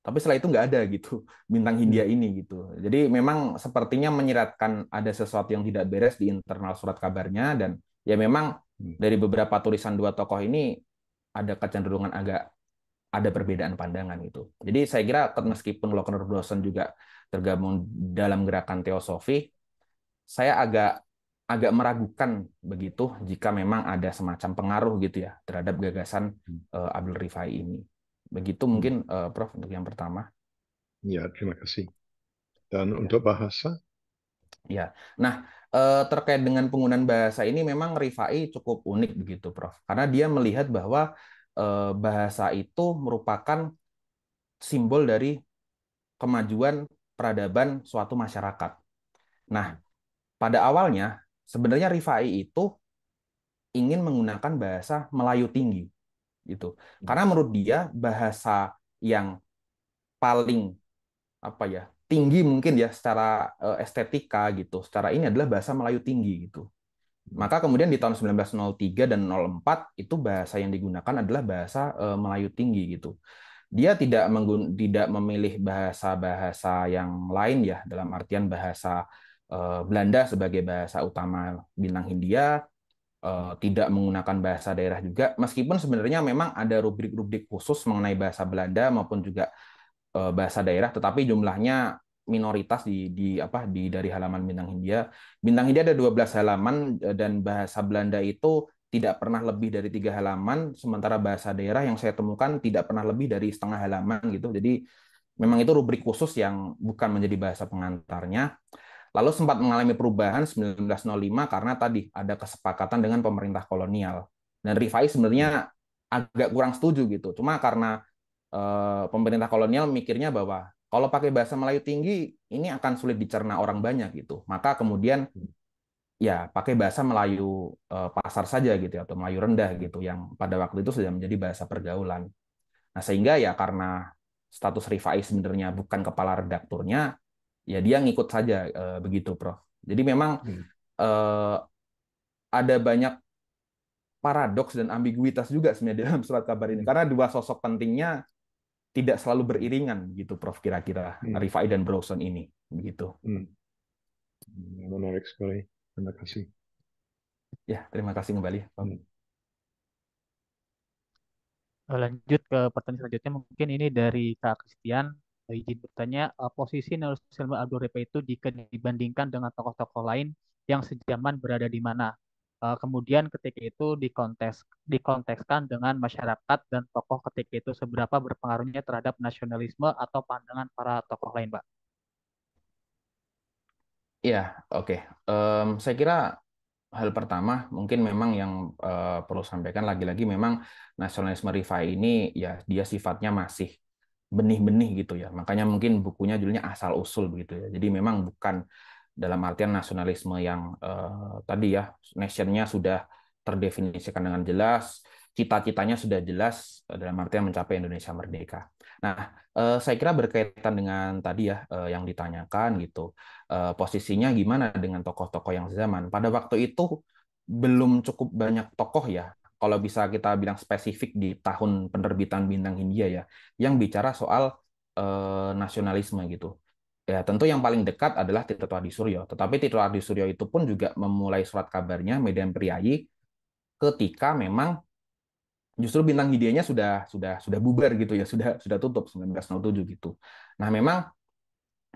tapi setelah itu nggak ada gitu bintang hmm. Hindia ini gitu. Jadi memang sepertinya menyiratkan ada sesuatu yang tidak beres di internal surat kabarnya dan ya memang hmm. dari beberapa tulisan dua tokoh ini ada kecenderungan agak ada perbedaan pandangan gitu. Jadi saya kira meskipun Lockner Dawson juga tergabung dalam gerakan teosofi, saya agak agak meragukan begitu jika memang ada semacam pengaruh gitu ya terhadap gagasan uh, Abdul Rifai ini. Begitu hmm. mungkin uh, Prof untuk yang pertama. Ya, terima kasih. Dan ya. untuk bahasa? Ya. Nah, eh, terkait dengan penggunaan bahasa ini memang Rifai cukup unik begitu, Prof. Karena dia melihat bahwa eh, bahasa itu merupakan simbol dari kemajuan peradaban suatu masyarakat. Nah, hmm. pada awalnya sebenarnya Rifai itu ingin menggunakan bahasa Melayu tinggi gitu. Hmm. Karena menurut dia bahasa yang paling apa ya tinggi mungkin ya secara eh, estetika gitu, secara ini adalah bahasa Melayu tinggi gitu. Maka kemudian di tahun 1903 dan 04 itu bahasa yang digunakan adalah bahasa eh, Melayu tinggi gitu. Dia tidak menggun tidak memilih bahasa-bahasa yang lain ya dalam artian bahasa eh, Belanda sebagai bahasa utama bintang Hindia, Eh, tidak menggunakan bahasa daerah juga, meskipun sebenarnya memang ada rubrik-rubrik khusus mengenai bahasa Belanda maupun juga eh, bahasa daerah, tetapi jumlahnya minoritas di, di apa di dari halaman bintang Hindia. Bintang Hindia ada 12 halaman eh, dan bahasa Belanda itu tidak pernah lebih dari tiga halaman, sementara bahasa daerah yang saya temukan tidak pernah lebih dari setengah halaman gitu. Jadi memang itu rubrik khusus yang bukan menjadi bahasa pengantarnya. Lalu sempat mengalami perubahan 1905 karena tadi ada kesepakatan dengan pemerintah kolonial. Dan Rifai sebenarnya agak kurang setuju gitu. Cuma karena eh, pemerintah kolonial mikirnya bahwa kalau pakai bahasa Melayu tinggi ini akan sulit dicerna orang banyak gitu. Maka kemudian ya pakai bahasa Melayu eh, pasar saja gitu ya, atau Melayu rendah gitu yang pada waktu itu sudah menjadi bahasa pergaulan. Nah, sehingga ya karena status Rifai sebenarnya bukan kepala redakturnya, ya dia ngikut saja uh, begitu Prof. Jadi memang hmm. uh, ada banyak paradoks dan ambiguitas juga sebenarnya dalam surat kabar ini hmm. karena dua sosok pentingnya tidak selalu beriringan gitu Prof kira-kira hmm. Rifai dan Browson ini begitu. Hmm. hmm menarik sekali. Terima kasih. Ya, terima kasih kembali. Hmm. Eh, lanjut ke pertanyaan selanjutnya mungkin ini dari Kak Christian izin bertanya, uh, eh, posisi Nurul Abdul Rifa itu jika dibandingkan dengan tokoh-tokoh lain yang sejaman berada di mana? Uh, kemudian ketika itu dikonteks dikontekskan dengan masyarakat dan tokoh ketika itu seberapa berpengaruhnya terhadap nasionalisme atau pandangan para tokoh lain, Pak? Ya, oke. Okay. Um, saya kira hal pertama mungkin memang yang uh, perlu sampaikan lagi-lagi memang nasionalisme Rifai ini ya dia sifatnya masih benih-benih gitu ya. Makanya mungkin bukunya judulnya asal usul begitu ya. Jadi memang bukan dalam artian nasionalisme yang eh, tadi ya, nationnya sudah terdefinisikan dengan jelas, cita-citanya sudah jelas eh, dalam artian mencapai Indonesia merdeka. Nah, eh, saya kira berkaitan dengan tadi ya eh, yang ditanyakan gitu, eh, posisinya gimana dengan tokoh-tokoh yang zaman. Pada waktu itu belum cukup banyak tokoh ya kalau bisa kita bilang spesifik di tahun penerbitan Bintang Hindia ya, yang bicara soal eh, nasionalisme gitu. Ya, tentu yang paling dekat adalah Tito Suryo. Tetapi Tito Suryo itu pun juga memulai surat kabarnya Medan Priayi ketika memang justru Bintang Hindianya sudah sudah sudah bubar gitu ya, sudah sudah tutup 1907 gitu. Nah, memang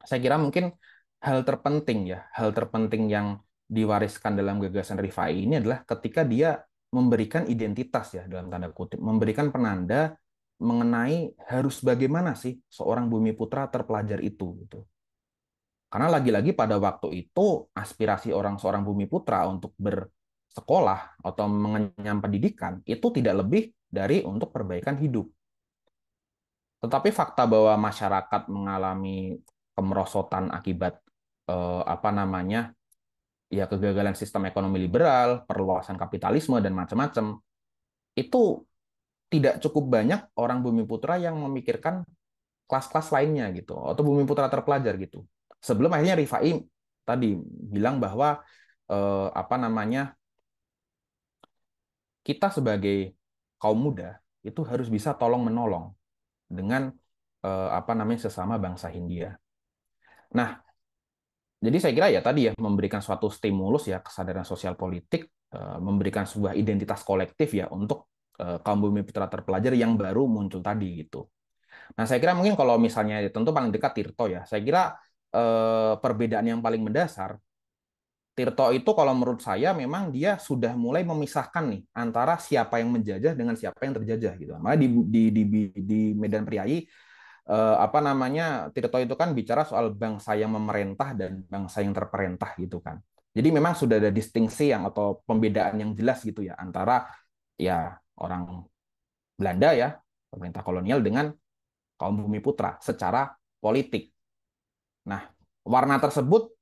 saya kira mungkin hal terpenting ya, hal terpenting yang diwariskan dalam gagasan Rifai ini adalah ketika dia memberikan identitas ya dalam tanda kutip, memberikan penanda mengenai harus bagaimana sih seorang bumi putra terpelajar itu gitu. Karena lagi-lagi pada waktu itu aspirasi orang seorang bumi putra untuk bersekolah atau mengenyam pendidikan itu tidak lebih dari untuk perbaikan hidup. Tetapi fakta bahwa masyarakat mengalami kemerosotan akibat eh, apa namanya ya kegagalan sistem ekonomi liberal, perluasan kapitalisme dan macam-macam. Itu tidak cukup banyak orang Bumi Putra yang memikirkan kelas-kelas lainnya gitu atau Bumi Putra terpelajar gitu. Sebelum akhirnya Rifai tadi bilang bahwa eh, apa namanya kita sebagai kaum muda itu harus bisa tolong menolong dengan eh, apa namanya sesama bangsa Hindia. Nah, jadi saya kira ya tadi ya memberikan suatu stimulus ya kesadaran sosial politik, eh, memberikan sebuah identitas kolektif ya untuk eh, kaum bumi putra terpelajar yang baru muncul tadi gitu. Nah saya kira mungkin kalau misalnya tentu paling dekat Tirto ya, saya kira eh, perbedaan yang paling mendasar Tirto itu kalau menurut saya memang dia sudah mulai memisahkan nih antara siapa yang menjajah dengan siapa yang terjajah gitu. Makanya di di di, di Medan Priayi eh, apa namanya Tirto itu kan bicara soal bangsa yang memerintah dan bangsa yang terperintah gitu kan. Jadi memang sudah ada distingsi yang atau pembedaan yang jelas gitu ya antara ya orang Belanda ya pemerintah kolonial dengan kaum bumi putra secara politik. Nah warna tersebut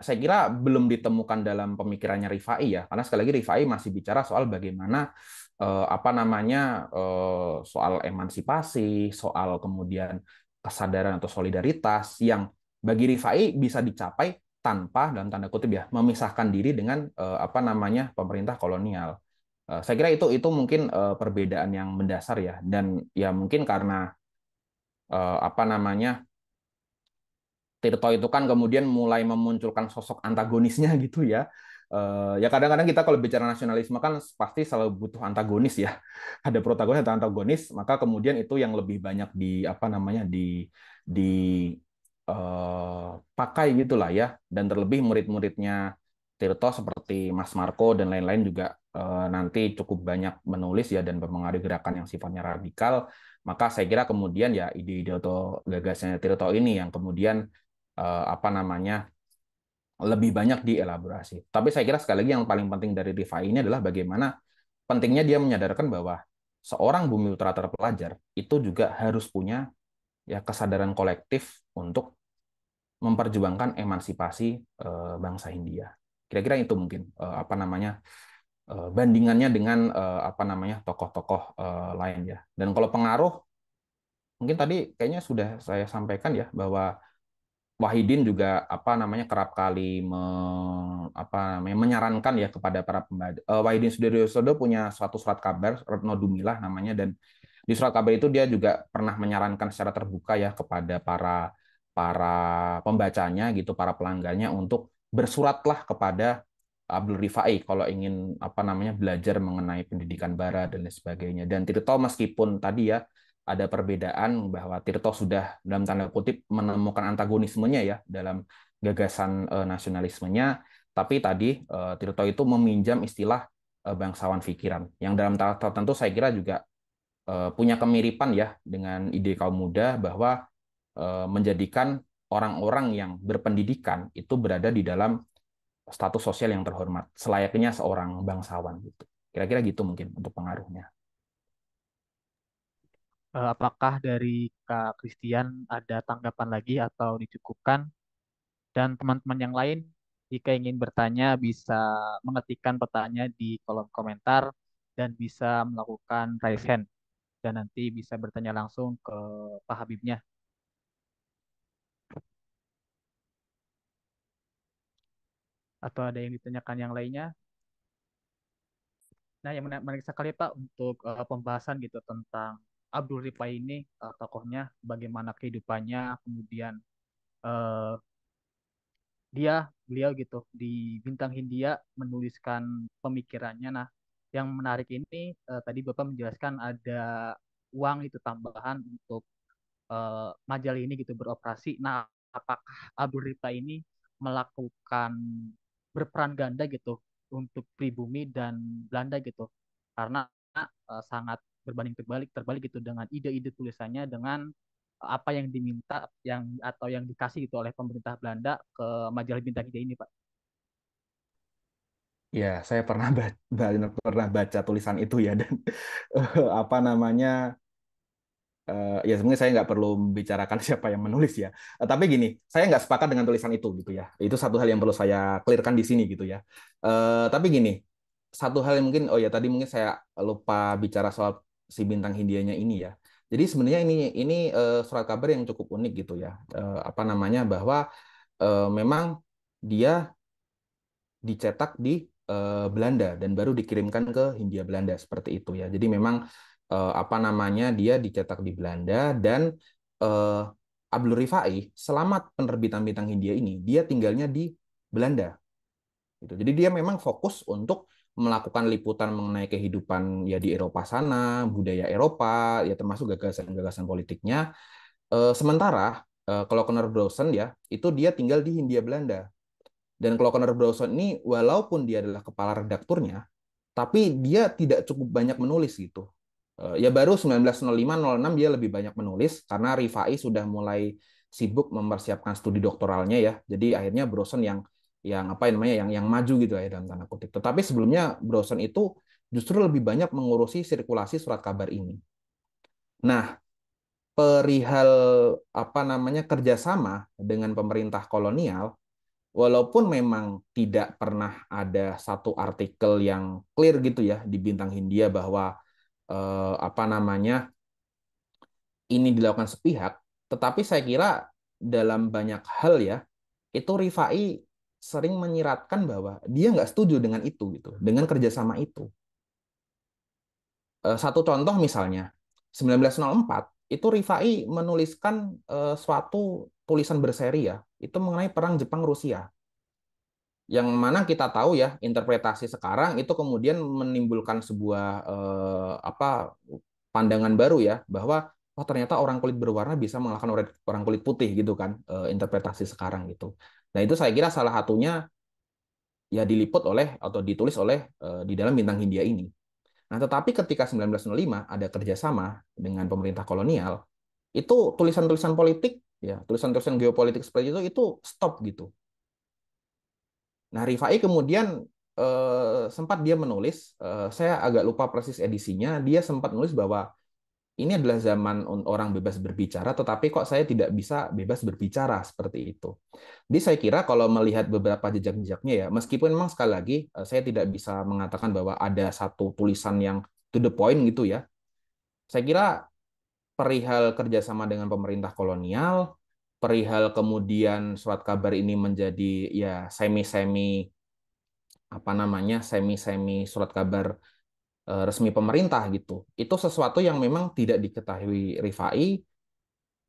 saya kira belum ditemukan dalam pemikirannya Rifai ya, karena sekali lagi Rifai masih bicara soal bagaimana Eh, apa namanya eh, soal emansipasi, soal kemudian kesadaran atau solidaritas yang bagi Rifai bisa dicapai tanpa dan tanda kutip ya memisahkan diri dengan eh, apa namanya pemerintah kolonial. saya kira itu itu mungkin perbedaan yang mendasar ya dan ya mungkin karena apa namanya Tirto itu kan kemudian mulai memunculkan sosok antagonisnya gitu ya Eh, ya kadang-kadang kita kalau bicara nasionalisme kan pasti selalu butuh antagonis ya ada protagonis atau antagonis maka kemudian itu yang lebih banyak di apa namanya di di uh, pakai gitulah ya dan terlebih murid-muridnya Tirto seperti Mas Marco dan lain-lain juga uh, nanti cukup banyak menulis ya dan mempengaruhi gerakan yang sifatnya radikal maka saya kira kemudian ya ide-ide atau gagasannya Tirto ini yang kemudian uh, apa namanya lebih banyak dielaborasi. Tapi saya kira sekali lagi yang paling penting dari Rifa ini adalah bagaimana pentingnya dia menyadarkan bahwa seorang bumi utara terpelajar itu juga harus punya ya kesadaran kolektif untuk memperjuangkan emansipasi eh, bangsa India. Kira-kira itu mungkin eh, apa namanya eh, bandingannya dengan apa namanya tokoh-tokoh lain ya. Dan kalau pengaruh mungkin tadi kayaknya sudah saya sampaikan ya bahwa Wahidin juga apa namanya kerap kali me, apa namanya menyarankan ya kepada para pembaca. Uh, eh, Wahidin Sudiryosodo punya suatu surat kabar Retno Dumilah namanya dan di surat kabar itu dia juga pernah menyarankan secara terbuka ya kepada para para pembacanya gitu, para pelanggannya untuk bersuratlah kepada Abdul Rifai kalau ingin apa namanya belajar mengenai pendidikan barat dan lain sebagainya. Dan tidak tahu meskipun tadi ya ada perbedaan bahwa Tirto sudah dalam tanda kutip menemukan antagonismenya ya dalam gagasan uh, nasionalismenya, tapi tadi uh, Tirto itu meminjam istilah uh, bangsawan pikiran yang dalam tanda tertentu saya kira juga uh, punya kemiripan ya dengan ide kaum muda bahwa uh, menjadikan orang-orang yang berpendidikan itu berada di dalam status sosial yang terhormat, selayaknya seorang bangsawan gitu. Kira-kira gitu mungkin untuk pengaruhnya. Eh, apakah dari Kak Christian ada tanggapan lagi atau dicukupkan? Dan teman-teman yang lain, jika ingin bertanya, bisa mengetikkan pertanyaan di kolom komentar dan bisa melakukan raise hand. Dan nanti bisa bertanya langsung ke Pak Habibnya. atau ada yang ditanyakan yang lainnya. Nah, yang menarik sekali Pak untuk uh, pembahasan gitu tentang Abdul Ripa ini uh, tokohnya bagaimana kehidupannya kemudian uh, dia beliau gitu di Bintang Hindia menuliskan pemikirannya nah yang menarik ini uh, tadi Bapak menjelaskan ada uang itu tambahan untuk uh, majalah ini gitu beroperasi nah apakah Abdul Ripa ini melakukan berperan ganda gitu untuk pribumi dan Belanda gitu karena uh, sangat berbanding terbalik terbalik gitu dengan ide-ide tulisannya dengan apa yang diminta yang atau yang dikasih itu oleh pemerintah Belanda ke majalah Bintang Tiga ini, Pak. Ya, saya pernah baca, pernah baca tulisan itu ya dan eh, apa namanya eh, ya sebenarnya saya nggak perlu membicarakan siapa yang menulis ya. Eh, tapi gini, saya nggak sepakat dengan tulisan itu gitu ya. Itu satu hal yang perlu saya clearkan di sini gitu ya. tapi gini, satu hal yang mungkin oh ya tadi mungkin saya lupa bicara soal si bintang Hindianya ini ya. Jadi sebenarnya ini ini uh, surat kabar yang cukup unik gitu ya. Uh, apa namanya bahwa uh, memang dia dicetak di uh, Belanda dan baru dikirimkan ke Hindia Belanda seperti itu ya. Jadi memang uh, apa namanya dia dicetak di Belanda dan uh, Abdul Rifai selamat penerbitan bintang Hindia ini dia tinggalnya di Belanda. Gitu. Jadi dia memang fokus untuk melakukan liputan mengenai kehidupan ya di Eropa sana, budaya Eropa, ya termasuk gagasan-gagasan politiknya. E, sementara e, eh, kalau Conor Brosen ya, itu dia tinggal di Hindia Belanda. Dan kalau Conor Brosen ini walaupun dia adalah kepala redakturnya, tapi dia tidak cukup banyak menulis gitu. E, ya baru 1905-06 dia lebih banyak menulis karena Rifai sudah mulai sibuk mempersiapkan studi doktoralnya ya. Jadi akhirnya Brosen yang yang apa ya namanya yang yang maju gitu ya dalam tanda kutip. Tetapi sebelumnya Broson itu justru lebih banyak mengurusi sirkulasi surat kabar ini. Nah, perihal apa namanya kerjasama dengan pemerintah kolonial, walaupun memang tidak pernah ada satu artikel yang clear gitu ya di bintang Hindia bahwa eh, apa namanya ini dilakukan sepihak, tetapi saya kira dalam banyak hal ya itu Rifai sering menyiratkan bahwa dia nggak setuju dengan itu gitu, dengan kerjasama itu. Eh, satu contoh misalnya, 1904 itu Rifai menuliskan eh, suatu tulisan berseri ya, itu mengenai perang Jepang Rusia. Yang mana kita tahu ya, interpretasi sekarang itu kemudian menimbulkan sebuah eh, apa pandangan baru ya bahwa oh ternyata orang kulit berwarna bisa mengalahkan orang kulit putih gitu kan eh, interpretasi sekarang gitu Nah itu saya kira salah satunya ya diliput oleh atau ditulis oleh uh, di dalam bintang Hindia ini. Nah tetapi ketika 1905 ada kerjasama dengan pemerintah kolonial, itu tulisan-tulisan politik, ya tulisan-tulisan geopolitik seperti itu itu stop gitu. Nah Rifai kemudian eh, sempat dia menulis, eh, saya agak lupa persis edisinya, dia sempat menulis bahwa ini adalah zaman orang bebas berbicara, tetapi kok saya tidak bisa bebas berbicara seperti itu. Jadi saya kira kalau melihat beberapa jejak-jejaknya ya, meskipun memang sekali lagi eh, saya tidak bisa mengatakan bahwa ada satu tulisan yang to the point gitu ya. Saya kira perihal kerjasama dengan pemerintah kolonial, perihal kemudian surat kabar ini menjadi ya semi-semi apa namanya semi-semi surat kabar Eh, resmi pemerintah gitu. Itu sesuatu yang memang tidak diketahui Rifai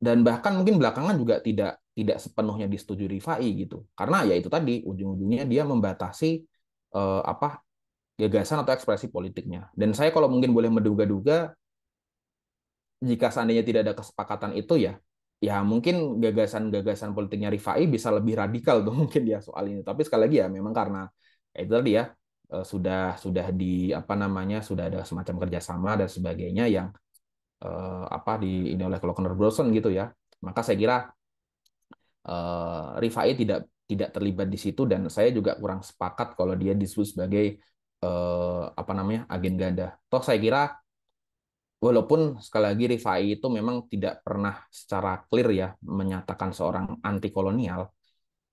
dan bahkan mungkin belakangan juga tidak tidak sepenuhnya disetujui Rifai gitu. Karena ya itu tadi ujung-ujungnya dia membatasi eh, apa gagasan atau ekspresi politiknya. Dan saya kalau mungkin boleh menduga-duga jika seandainya tidak ada kesepakatan itu ya ya mungkin gagasan-gagasan politiknya Rifai bisa lebih radikal tuh mungkin ya soal ini. Tapi sekali lagi ya memang karena ya itu tadi ya Eh, sudah sudah di apa namanya sudah ada semacam kerjasama dan sebagainya yang uh, apa di ini oleh Klockner Brosen gitu ya maka saya kira uh, Rifai tidak tidak terlibat di situ dan saya juga kurang sepakat kalau dia disebut sebagai uh, apa namanya agen ganda toh saya kira walaupun sekali lagi Rifai itu memang tidak pernah secara clear ya menyatakan seorang anti kolonial,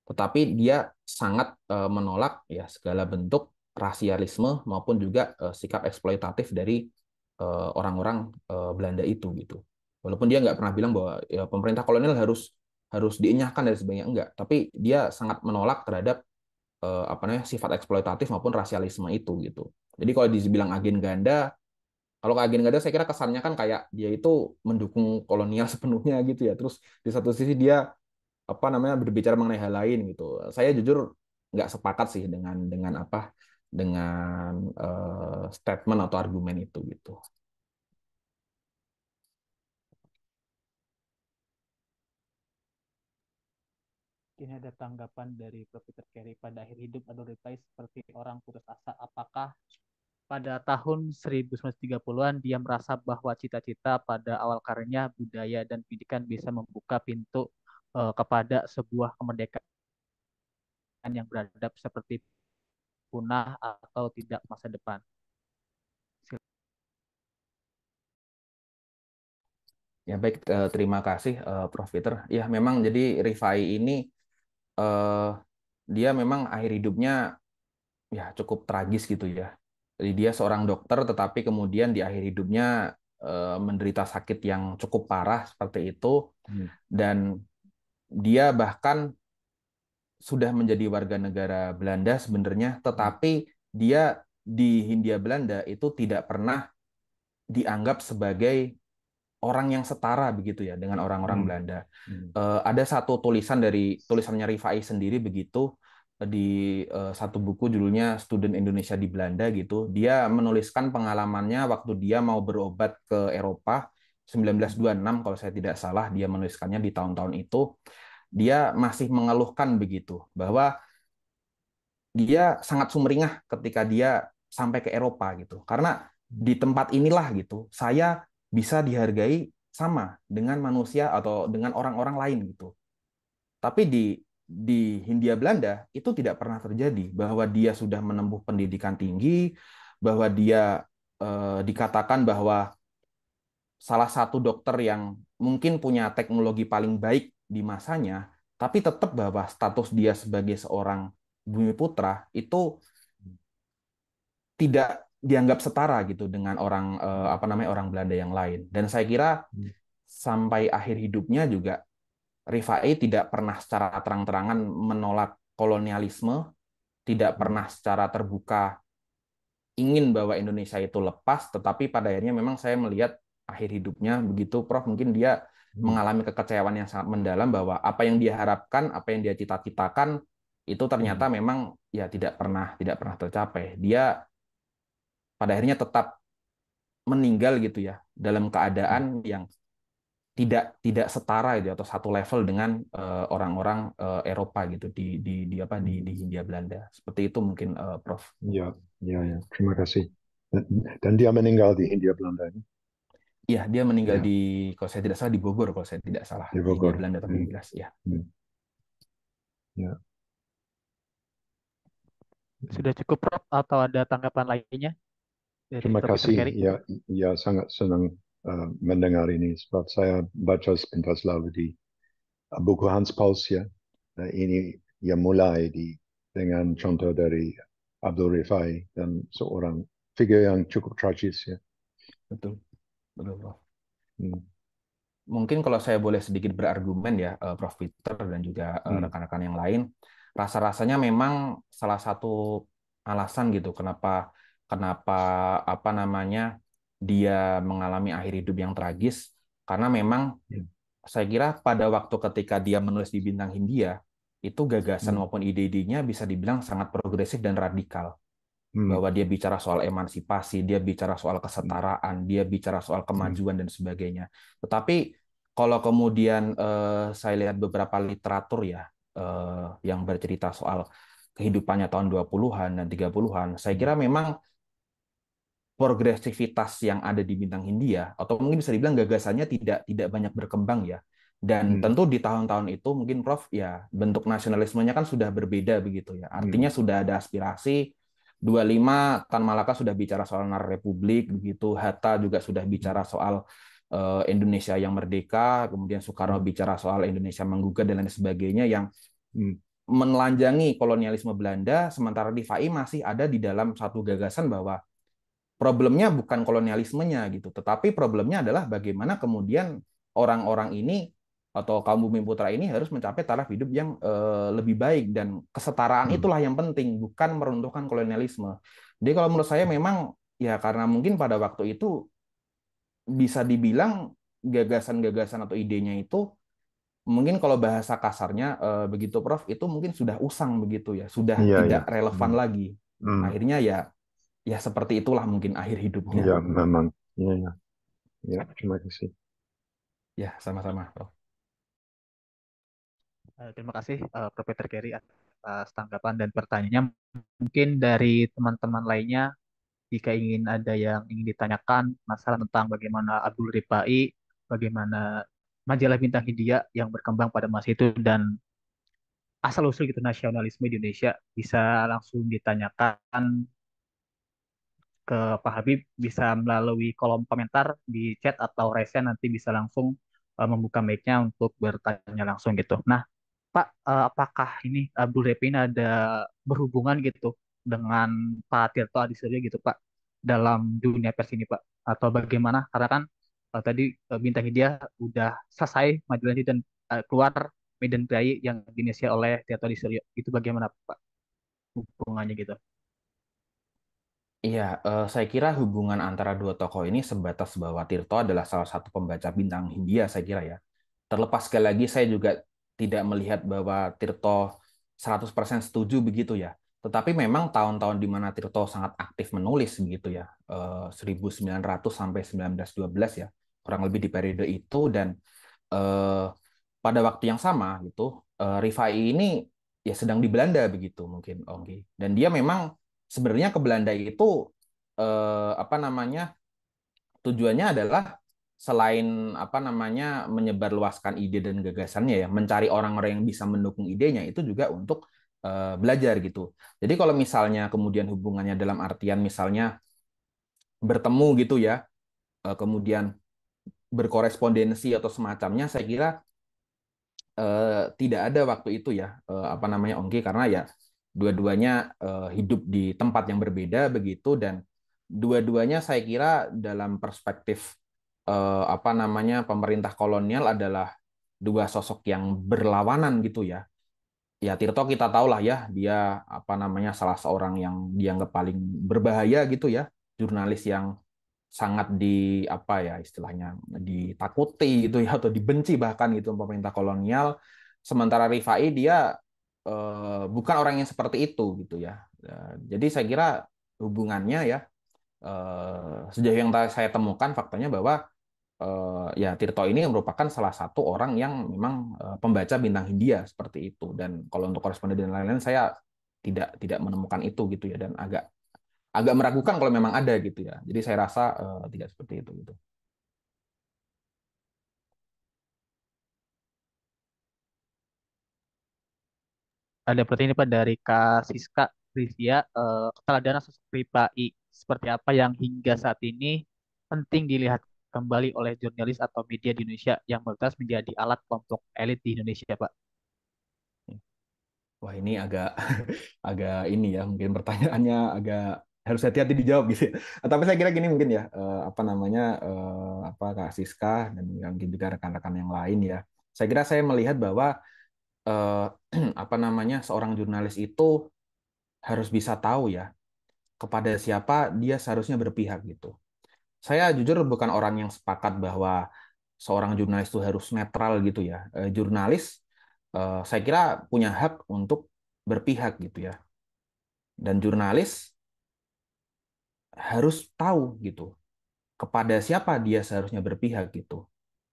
tetapi dia sangat menolak ya segala bentuk rasialisme maupun juga uh, sikap eksploitatif dari eh, orang-orang uh, uh, Belanda itu gitu. Walaupun dia nggak pernah bilang bahwa ya, pemerintah kolonial harus harus dienyahkan dan sebagainya enggak, tapi dia sangat menolak terhadap uh, apa namanya sifat eksploitatif maupun rasialisme itu gitu. Jadi kalau dibilang agen ganda, kalau ke agen ganda saya kira kesannya kan kayak dia itu mendukung kolonial sepenuhnya gitu ya. Terus di satu sisi dia apa namanya berbicara mengenai hal lain gitu. Saya jujur nggak sepakat sih dengan dengan apa dengan uh, statement atau argumen itu gitu. Ini ada tanggapan dari Prof. Carey pada akhir hidup atau reply seperti orang putus asa. Apakah pada tahun 1930-an dia merasa bahwa cita-cita pada awal karirnya budaya dan pendidikan bisa membuka pintu uh, kepada sebuah kemerdekaan yang beradab seperti punah atau tidak masa depan. Ya baik, eh, terima kasih eh, Prof. Peter. Ya memang jadi Rifai ini eh, dia memang akhir hidupnya ya cukup tragis gitu ya. Jadi dia seorang dokter tetapi kemudian di akhir hidupnya eh, menderita sakit yang cukup parah seperti itu hmm. dan dia bahkan sudah menjadi warga negara Belanda sebenarnya, hmm. tetapi dia di Hindia Belanda itu tidak pernah dianggap sebagai orang yang setara begitu ya dengan orang-orang hmm. Belanda. Hmm. Uh, ada satu tulisan dari tulisannya Rifai sendiri begitu eh, di uh, satu buku judulnya Student Indonesia di Belanda gitu. Dia menuliskan pengalamannya waktu dia mau berobat ke Eropa 1926 hmm. kalau saya tidak salah dia menuliskannya di tahun-tahun itu dia masih mengeluhkan begitu bahwa dia sangat sumringah ketika dia sampai ke Eropa gitu. Karena di tempat inilah gitu saya bisa dihargai sama dengan manusia atau dengan orang-orang lain gitu. Tapi di di Hindia Belanda itu tidak pernah terjadi bahwa dia sudah menempuh pendidikan tinggi, bahwa dia eh, dikatakan bahwa salah satu dokter yang mungkin punya teknologi paling baik di masanya, tapi tetap bahwa status dia sebagai seorang bumi putra itu tidak dianggap setara gitu dengan orang eh, apa namanya orang Belanda yang lain. Dan saya kira hmm. sampai akhir hidupnya juga Rifai tidak pernah secara terang-terangan menolak kolonialisme, tidak hmm. pernah secara terbuka ingin bahwa Indonesia itu lepas, tetapi pada akhirnya memang saya melihat akhir hidupnya begitu Prof, mungkin dia Hmm. mengalami kekecewaan yang sangat mendalam bahwa apa yang dia harapkan, apa yang dia cita-citakan itu ternyata hmm. memang ya tidak pernah tidak pernah tercapai. Dia pada akhirnya tetap meninggal gitu ya dalam keadaan hmm. yang tidak tidak setara gitu atau satu level dengan eh, orang-orang uh, Eropa gitu di di di apa di di Hindia Belanda. Seperti itu mungkin uh, Prof. Ya, ya ya. Terima kasih. dan dia meninggal di Hindia Belanda. Ini. Iya, dia meninggal ya. di kalau saya tidak salah di Bogor kalau saya tidak salah. Di Bogor. Di Belanda tahun hmm. ya. Ya. Sudah cukup prof atau ada tanggapan lainnya? Dari Terima kasih. Ya, ya sangat senang uh, mendengar ini sebab saya baca sebentar selalu di eh, buku Hans Pauls ya. Uh, ini ya mulai di dengan contoh dari Abdul Rifai dan seorang figur yang cukup tragis ya. Betul. Betul, Hmm. Mungkin kalau saya boleh sedikit berargumen ya, eh, Prof. Peter dan juga eh, hmm. rekan-rekan yang lain, rasa-rasanya memang salah satu alasan gitu kenapa kenapa apa namanya dia mengalami akhir hidup yang tragis karena memang hmm. saya kira pada waktu ketika dia menulis di bintang Hindia itu gagasan hmm. maupun ide-idenya bisa dibilang sangat progresif dan radikal hmm. bahwa dia bicara soal emansipasi, dia bicara soal kesetaraan, dia bicara soal hmm. kemajuan hmm. dan sebagainya. Tetapi kalau kemudian eh, saya lihat beberapa literatur ya eh, yang bercerita soal kehidupannya tahun 20-an dan 30-an, saya kira memang progresivitas yang ada di bintang Hindia atau mungkin bisa dibilang gagasannya tidak tidak banyak berkembang ya. Dan hmm. tentu di tahun-tahun itu mungkin Prof ya bentuk nasionalismenya kan sudah berbeda begitu ya. Artinya hmm. sudah ada aspirasi, 25 Tan Malaka sudah bicara soal nar republik begitu Hatta juga sudah bicara soal uh, Indonesia yang merdeka kemudian Soekarno bicara soal Indonesia menggugat dan lain sebagainya yang hmm, menelanjangi kolonialisme Belanda sementara di FAI masih ada di dalam satu gagasan bahwa problemnya bukan kolonialismenya gitu tetapi problemnya adalah bagaimana kemudian orang-orang ini atau kaum bumi putra ini harus mencapai taraf hidup yang uh, lebih baik dan kesetaraan hmm. itulah yang penting bukan meruntuhkan kolonialisme. Jadi kalau menurut saya memang ya karena mungkin pada waktu itu bisa dibilang gagasan-gagasan atau idenya itu mungkin kalau bahasa kasarnya uh, begitu Prof itu mungkin sudah usang begitu ya, sudah ya, tidak ya. relevan hmm. lagi. Hmm. Akhirnya ya ya seperti itulah mungkin akhir hidupnya. Ya memang. Ya, ya. ya terima kasih. Ya sama-sama Prof. Eh, terima kasih uh, eh, Prof. Kerry atas tanggapan dan pertanyaannya. Mungkin dari teman-teman lainnya, jika ingin ada yang ingin ditanyakan masalah tentang bagaimana Abdul Ripai, bagaimana majalah Bintang Hindia yang berkembang pada masa itu dan asal-usul gitu nasionalisme di Indonesia bisa langsung ditanyakan ke Pak Habib bisa melalui kolom komentar di chat atau resen nanti bisa langsung eh, membuka mic-nya untuk bertanya langsung gitu. Nah, Pak, uh, apakah ini Abdul Repin ada berhubungan gitu dengan Pak Tirto Surya gitu Pak dalam dunia pers ini Pak atau bagaimana karena kan uh, tadi uh, Bintang dia udah selesai maju dan uh, keluar Medan Priayi yang diinisiasi oleh Tirto Surya itu bagaimana Pak hubungannya gitu? Iya, uh, saya kira hubungan antara dua tokoh ini sebatas bahwa Tirto adalah salah satu pembaca bintang Hindia, saya kira ya. Terlepas sekali lagi, saya juga tidak melihat bahwa Tirto 100% setuju begitu ya. Tetapi memang tahun-tahun di mana Tirto sangat aktif menulis begitu ya, 1900 eh, sampai 1912 ya, kurang lebih di periode itu dan eh, pada waktu yang sama gitu, eh, Rifai ini ya sedang di Belanda begitu mungkin Onggi. Dan dia memang sebenarnya ke Belanda itu eh, apa namanya? tujuannya adalah selain apa namanya menyebarluaskan ide dan gagasannya ya, mencari orang-orang yang bisa mendukung idenya itu juga untuk uh, belajar gitu. Jadi kalau misalnya kemudian hubungannya dalam artian misalnya bertemu gitu ya, uh, kemudian berkorespondensi atau semacamnya, saya kira uh, tidak ada waktu itu ya uh, apa namanya Ongki karena ya dua-duanya uh, hidup di tempat yang berbeda begitu dan dua-duanya saya kira dalam perspektif eh, apa namanya pemerintah kolonial adalah dua sosok yang berlawanan gitu ya. Ya Tirto kita tahulah ya dia apa namanya salah seorang yang dianggap paling berbahaya gitu ya, jurnalis yang sangat di apa ya istilahnya ditakuti gitu ya atau dibenci bahkan gitu pemerintah kolonial. Sementara Rifai dia eh, bukan orang yang seperti itu gitu ya. Eh, jadi saya kira hubungannya ya eh, sejauh yang saya temukan faktanya bahwa uh, ya Tirto ini merupakan salah satu orang yang memang eh, pembaca bintang Hindia seperti itu dan kalau untuk koresponden dan lain-lain saya tidak tidak menemukan itu gitu ya dan agak agak meragukan kalau memang ada gitu ya jadi saya rasa uh, tidak seperti itu gitu ada pertanyaan Pak dari Kak Siska Rizia, eh, keteladanan sosok seperti apa yang hingga saat ini penting dilihat kembali oleh jurnalis atau media di Indonesia yang media menjadi alat kelompok elit di Indonesia, Pak? Wah ini agak agak ini ya mungkin pertanyaannya agak harus hati-hati dijawab gitu. Ya. Tapi saya kira gini mungkin ya eh, apa namanya eh, apa Kak Siska dan mungkin juga rekan-rekan yang lain ya. Saya kira saya melihat bahwa eh, apa namanya seorang jurnalis itu harus bisa tahu ya kepada siapa dia seharusnya berpihak gitu saya jujur bukan orang yang sepakat bahwa seorang jurnalis itu harus netral gitu ya. E, jurnalis e, saya kira punya hak untuk berpihak gitu ya. Dan jurnalis harus tahu gitu kepada siapa dia seharusnya berpihak gitu.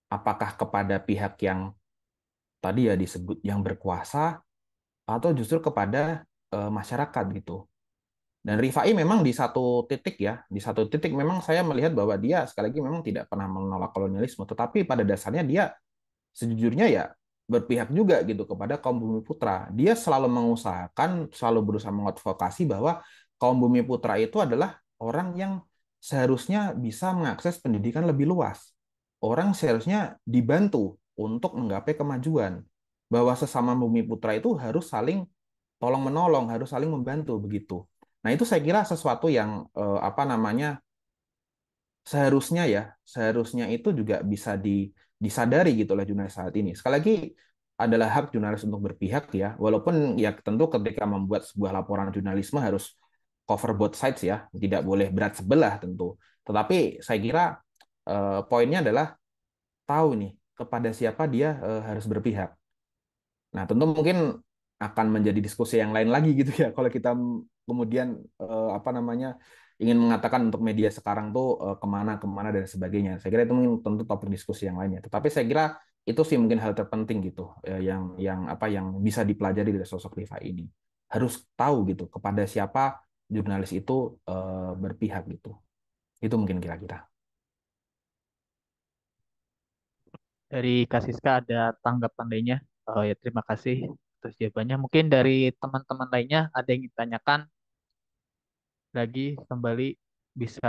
Apakah kepada pihak yang tadi ya disebut yang berkuasa atau justru kepada e, masyarakat gitu. Dan Rifai memang di satu titik ya, di satu titik memang saya melihat bahwa dia sekali lagi memang tidak pernah menolak kolonialisme, tetapi pada dasarnya dia sejujurnya ya berpihak juga gitu kepada kaum bumi putra. Dia selalu mengusahakan, selalu berusaha mengadvokasi bahwa kaum bumi putra itu adalah orang yang seharusnya bisa mengakses pendidikan lebih luas. Orang seharusnya dibantu untuk menggapai kemajuan. Bahwa sesama bumi putra itu harus saling tolong menolong, harus saling membantu begitu. Nah, itu saya kira sesuatu yang eh, apa namanya seharusnya ya, seharusnya itu juga bisa di, disadari gitu oleh jurnalis saat ini. Sekali lagi adalah hak jurnalis untuk berpihak ya, walaupun ya tentu ketika membuat sebuah laporan jurnalisme harus cover both sides ya, tidak boleh berat sebelah tentu. Tetapi saya kira eh, poinnya adalah tahu nih kepada siapa dia eh, harus berpihak. Nah, tentu mungkin akan menjadi diskusi yang lain lagi gitu ya kalau kita kemudian uh, apa namanya ingin mengatakan untuk media sekarang tuh eh, kemana kemana dan sebagainya. Saya kira itu mungkin tentu topik diskusi yang lainnya. Tetapi saya kira itu sih mungkin hal terpenting gitu ya, yang yang apa yang bisa dipelajari dari sosok Riva ini. Harus tahu gitu kepada siapa jurnalis itu eh, berpihak gitu. Itu mungkin kira-kira. Dari Kasiska ada tanggapan lainnya. Oh ya terima kasih terus jawabannya. Mungkin dari teman-teman lainnya ada yang ditanyakan lagi kembali bisa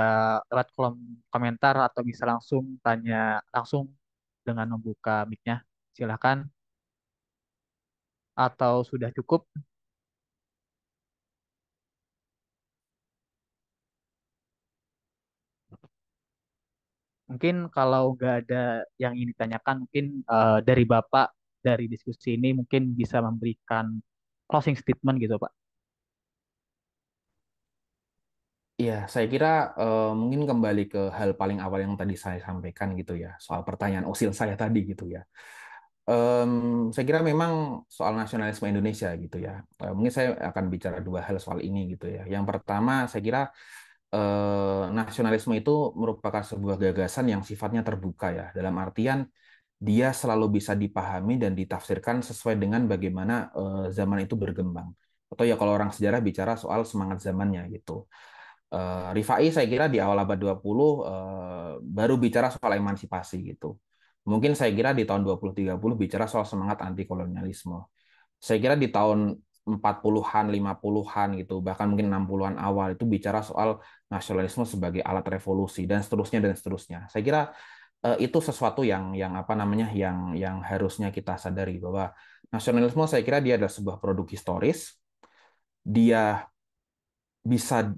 lewat kolom komentar atau bisa langsung tanya langsung dengan membuka mic-nya. Silahkan. Atau sudah cukup? Mungkin kalau nggak ada yang ingin ditanyakan, mungkin uh, dari Bapak, dari diskusi ini mungkin bisa memberikan closing statement gitu Pak. Iya, saya kira eh, mungkin kembali ke hal paling awal yang tadi saya sampaikan gitu ya, soal pertanyaan usil saya tadi gitu ya. Um, saya kira memang soal nasionalisme Indonesia gitu ya. Uh, mungkin saya akan bicara dua hal soal ini gitu ya. Yang pertama, saya kira eh, nasionalisme itu merupakan sebuah gagasan yang sifatnya terbuka ya, dalam artian dia selalu bisa dipahami dan ditafsirkan sesuai dengan bagaimana eh, zaman itu berkembang. Atau ya kalau orang sejarah bicara soal semangat zamannya gitu uh, eh, Rifai saya kira di awal abad 20 uh, eh, baru bicara soal emansipasi gitu. Mungkin saya kira di tahun 20-30 bicara soal semangat anti kolonialisme. Saya kira di tahun 40-an, 50-an gitu, bahkan mungkin 60-an awal itu bicara soal nasionalisme sebagai alat revolusi dan seterusnya dan seterusnya. Saya kira uh, itu sesuatu yang yang apa namanya yang yang harusnya kita sadari bahwa nasionalisme saya kira dia adalah sebuah produk historis. Dia bisa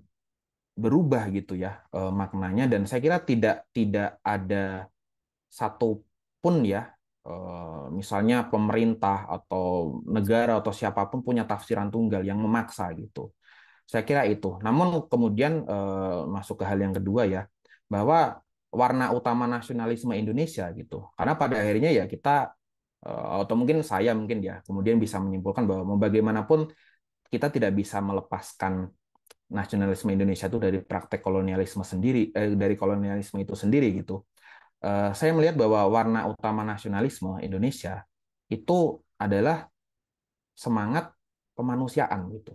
berubah gitu ya eh, maknanya dan saya kira tidak tidak ada satupun ya eh, misalnya pemerintah atau negara atau siapapun punya tafsiran tunggal yang memaksa gitu saya kira itu namun kemudian eh, masuk ke hal yang kedua ya bahwa warna utama nasionalisme Indonesia gitu karena pada akhirnya ya kita atau mungkin saya mungkin ya kemudian bisa menyimpulkan bahwa bagaimanapun kita tidak bisa melepaskan nasionalisme Indonesia itu dari praktek kolonialisme sendiri eh, dari kolonialisme itu sendiri gitu eh, saya melihat bahwa warna utama nasionalisme Indonesia itu adalah semangat kemanusiaan gitu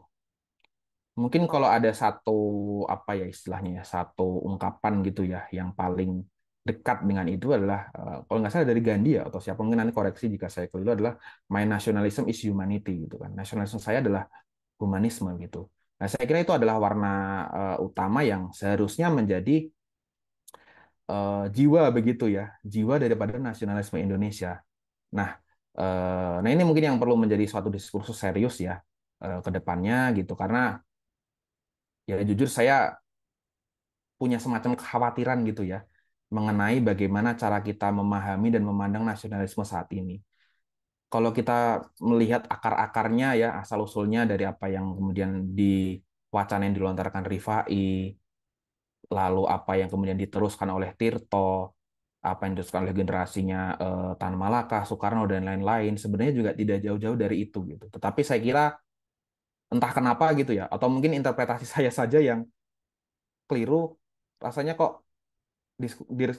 mungkin kalau ada satu apa ya istilahnya ya satu ungkapan gitu ya yang paling dekat dengan itu adalah eh, kalau nggak salah dari Gandhi ya atau siapa mungkin nanti koreksi jika saya keliru adalah my nationalism is humanity gitu kan nasionalisme saya adalah humanisme gitu Nah, saya kira itu adalah warna uh, utama yang seharusnya menjadi uh, jiwa begitu ya, jiwa daripada nasionalisme Indonesia. Nah, uh, nah ini mungkin yang perlu menjadi suatu diskursus serius ya uh, ke depannya gitu karena ya jujur saya punya semacam kekhawatiran gitu ya mengenai bagaimana cara kita memahami dan memandang nasionalisme saat ini kalau kita melihat akar-akarnya ya asal usulnya dari apa yang kemudian di wacana yang dilontarkan Rifai, lalu apa yang kemudian diteruskan oleh Tirto, apa yang diteruskan oleh generasinya eh, Tan Malaka, Soekarno dan lain-lain sebenarnya juga tidak jauh-jauh dari itu gitu. Tetapi saya kira entah kenapa gitu ya atau mungkin interpretasi saya saja yang keliru rasanya kok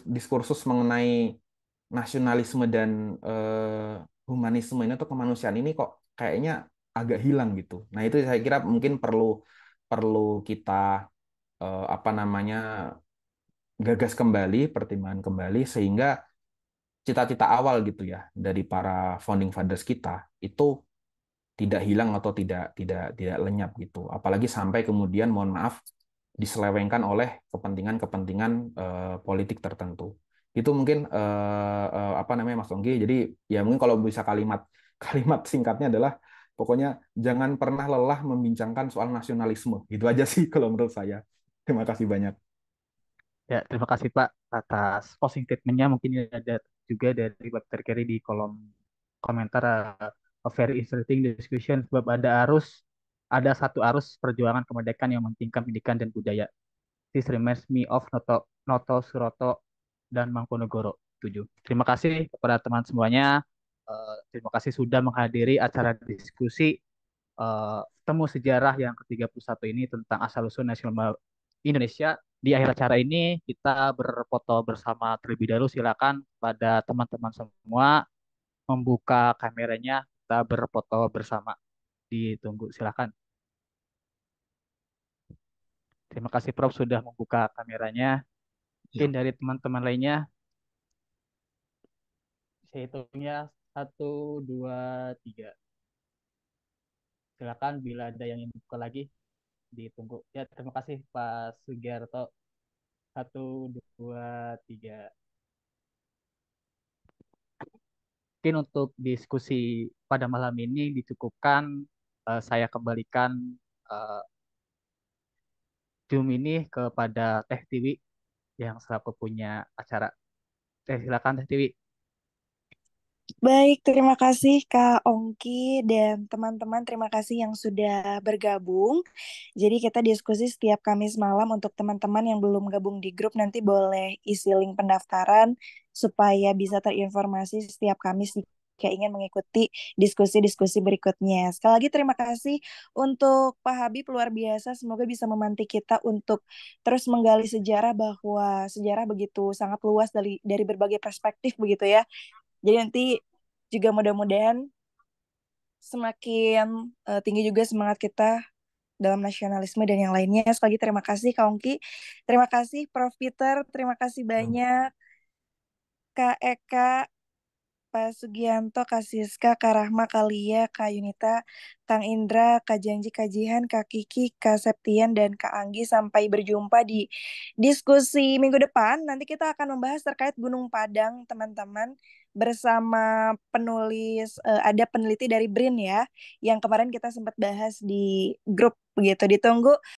diskursus mengenai nasionalisme dan eh, humanisme ini atau kemanusiaan ini kok kayaknya agak hilang gitu. Nah itu saya kira mungkin perlu perlu kita eh, apa namanya gagas kembali, pertimbangan kembali sehingga cita-cita awal gitu ya dari para founding fathers kita itu tidak hilang atau tidak tidak tidak lenyap gitu. Apalagi sampai kemudian mohon maaf diselewengkan oleh kepentingan-kepentingan eh, politik tertentu. Itu mungkin uh, uh, apa namanya Mas Tonggi. Jadi ya mungkin kalau bisa kalimat kalimat singkatnya adalah pokoknya jangan pernah lelah membincangkan soal nasionalisme. gitu aja sih kalau menurut saya. Terima kasih banyak. Ya, terima kasih Pak atas posting statementnya. Mungkin ada juga dari Pak Terkiri di kolom komentar uh, very interesting discussion sebab ada arus ada satu arus perjuangan kemerdekaan yang mementingkan pendidikan dan budaya. This reminds me of Noto, Noto Suroto dan Mangkunegoro 7. Terima kasih kepada teman semuanya. Uh, terima kasih sudah menghadiri acara diskusi uh, temu sejarah yang ke-31 ini tentang asal-usul nasional Indonesia. Di akhir acara ini kita berfoto bersama terlebih dahulu. Silakan pada teman-teman semua membuka kameranya, kita berfoto bersama. Ditunggu, silakan. Terima kasih Prof sudah membuka kameranya. Iya. mungkin dari teman-teman lainnya saya hitungnya satu dua tiga silakan bila ada yang ingin buka lagi ditunggu ya terima kasih Pak Sugiarto satu dua tiga mungkin untuk diskusi pada malam ini dicukupkan uh, saya kembalikan uh, Zoom ini kepada Teh Tiwi yang selaku punya acara. Eh, silakan Teh Tiwi. Baik, terima kasih Kak Ongki dan teman-teman terima kasih yang sudah bergabung. Jadi kita diskusi setiap Kamis malam untuk teman-teman yang belum gabung di grup nanti boleh isi link pendaftaran supaya bisa terinformasi setiap Kamis di jika ingin mengikuti diskusi-diskusi berikutnya. Sekali lagi terima kasih untuk Pak Habib luar biasa. Semoga bisa memantik kita untuk terus menggali sejarah bahwa sejarah begitu sangat luas dari dari berbagai perspektif begitu ya. Jadi nanti juga mudah-mudahan semakin uh, tinggi juga semangat kita dalam nasionalisme dan yang lainnya. Sekali lagi terima kasih Kaungki, terima kasih Prof Peter, terima kasih hmm. banyak Kak Eka, Pak Sugianto, Kak Siska, Kak Rahma, Kak Lia, Kak Yunita, Kang Indra, Kak Janji, Kak Jihan, Kak Kiki, Kak Septian, dan Kak Anggi. Sampai berjumpa di diskusi minggu depan. Nanti kita akan membahas terkait Gunung Padang, teman-teman bersama penulis eh, ada peneliti dari BRIN ya yang kemarin kita sempat bahas di grup begitu ditunggu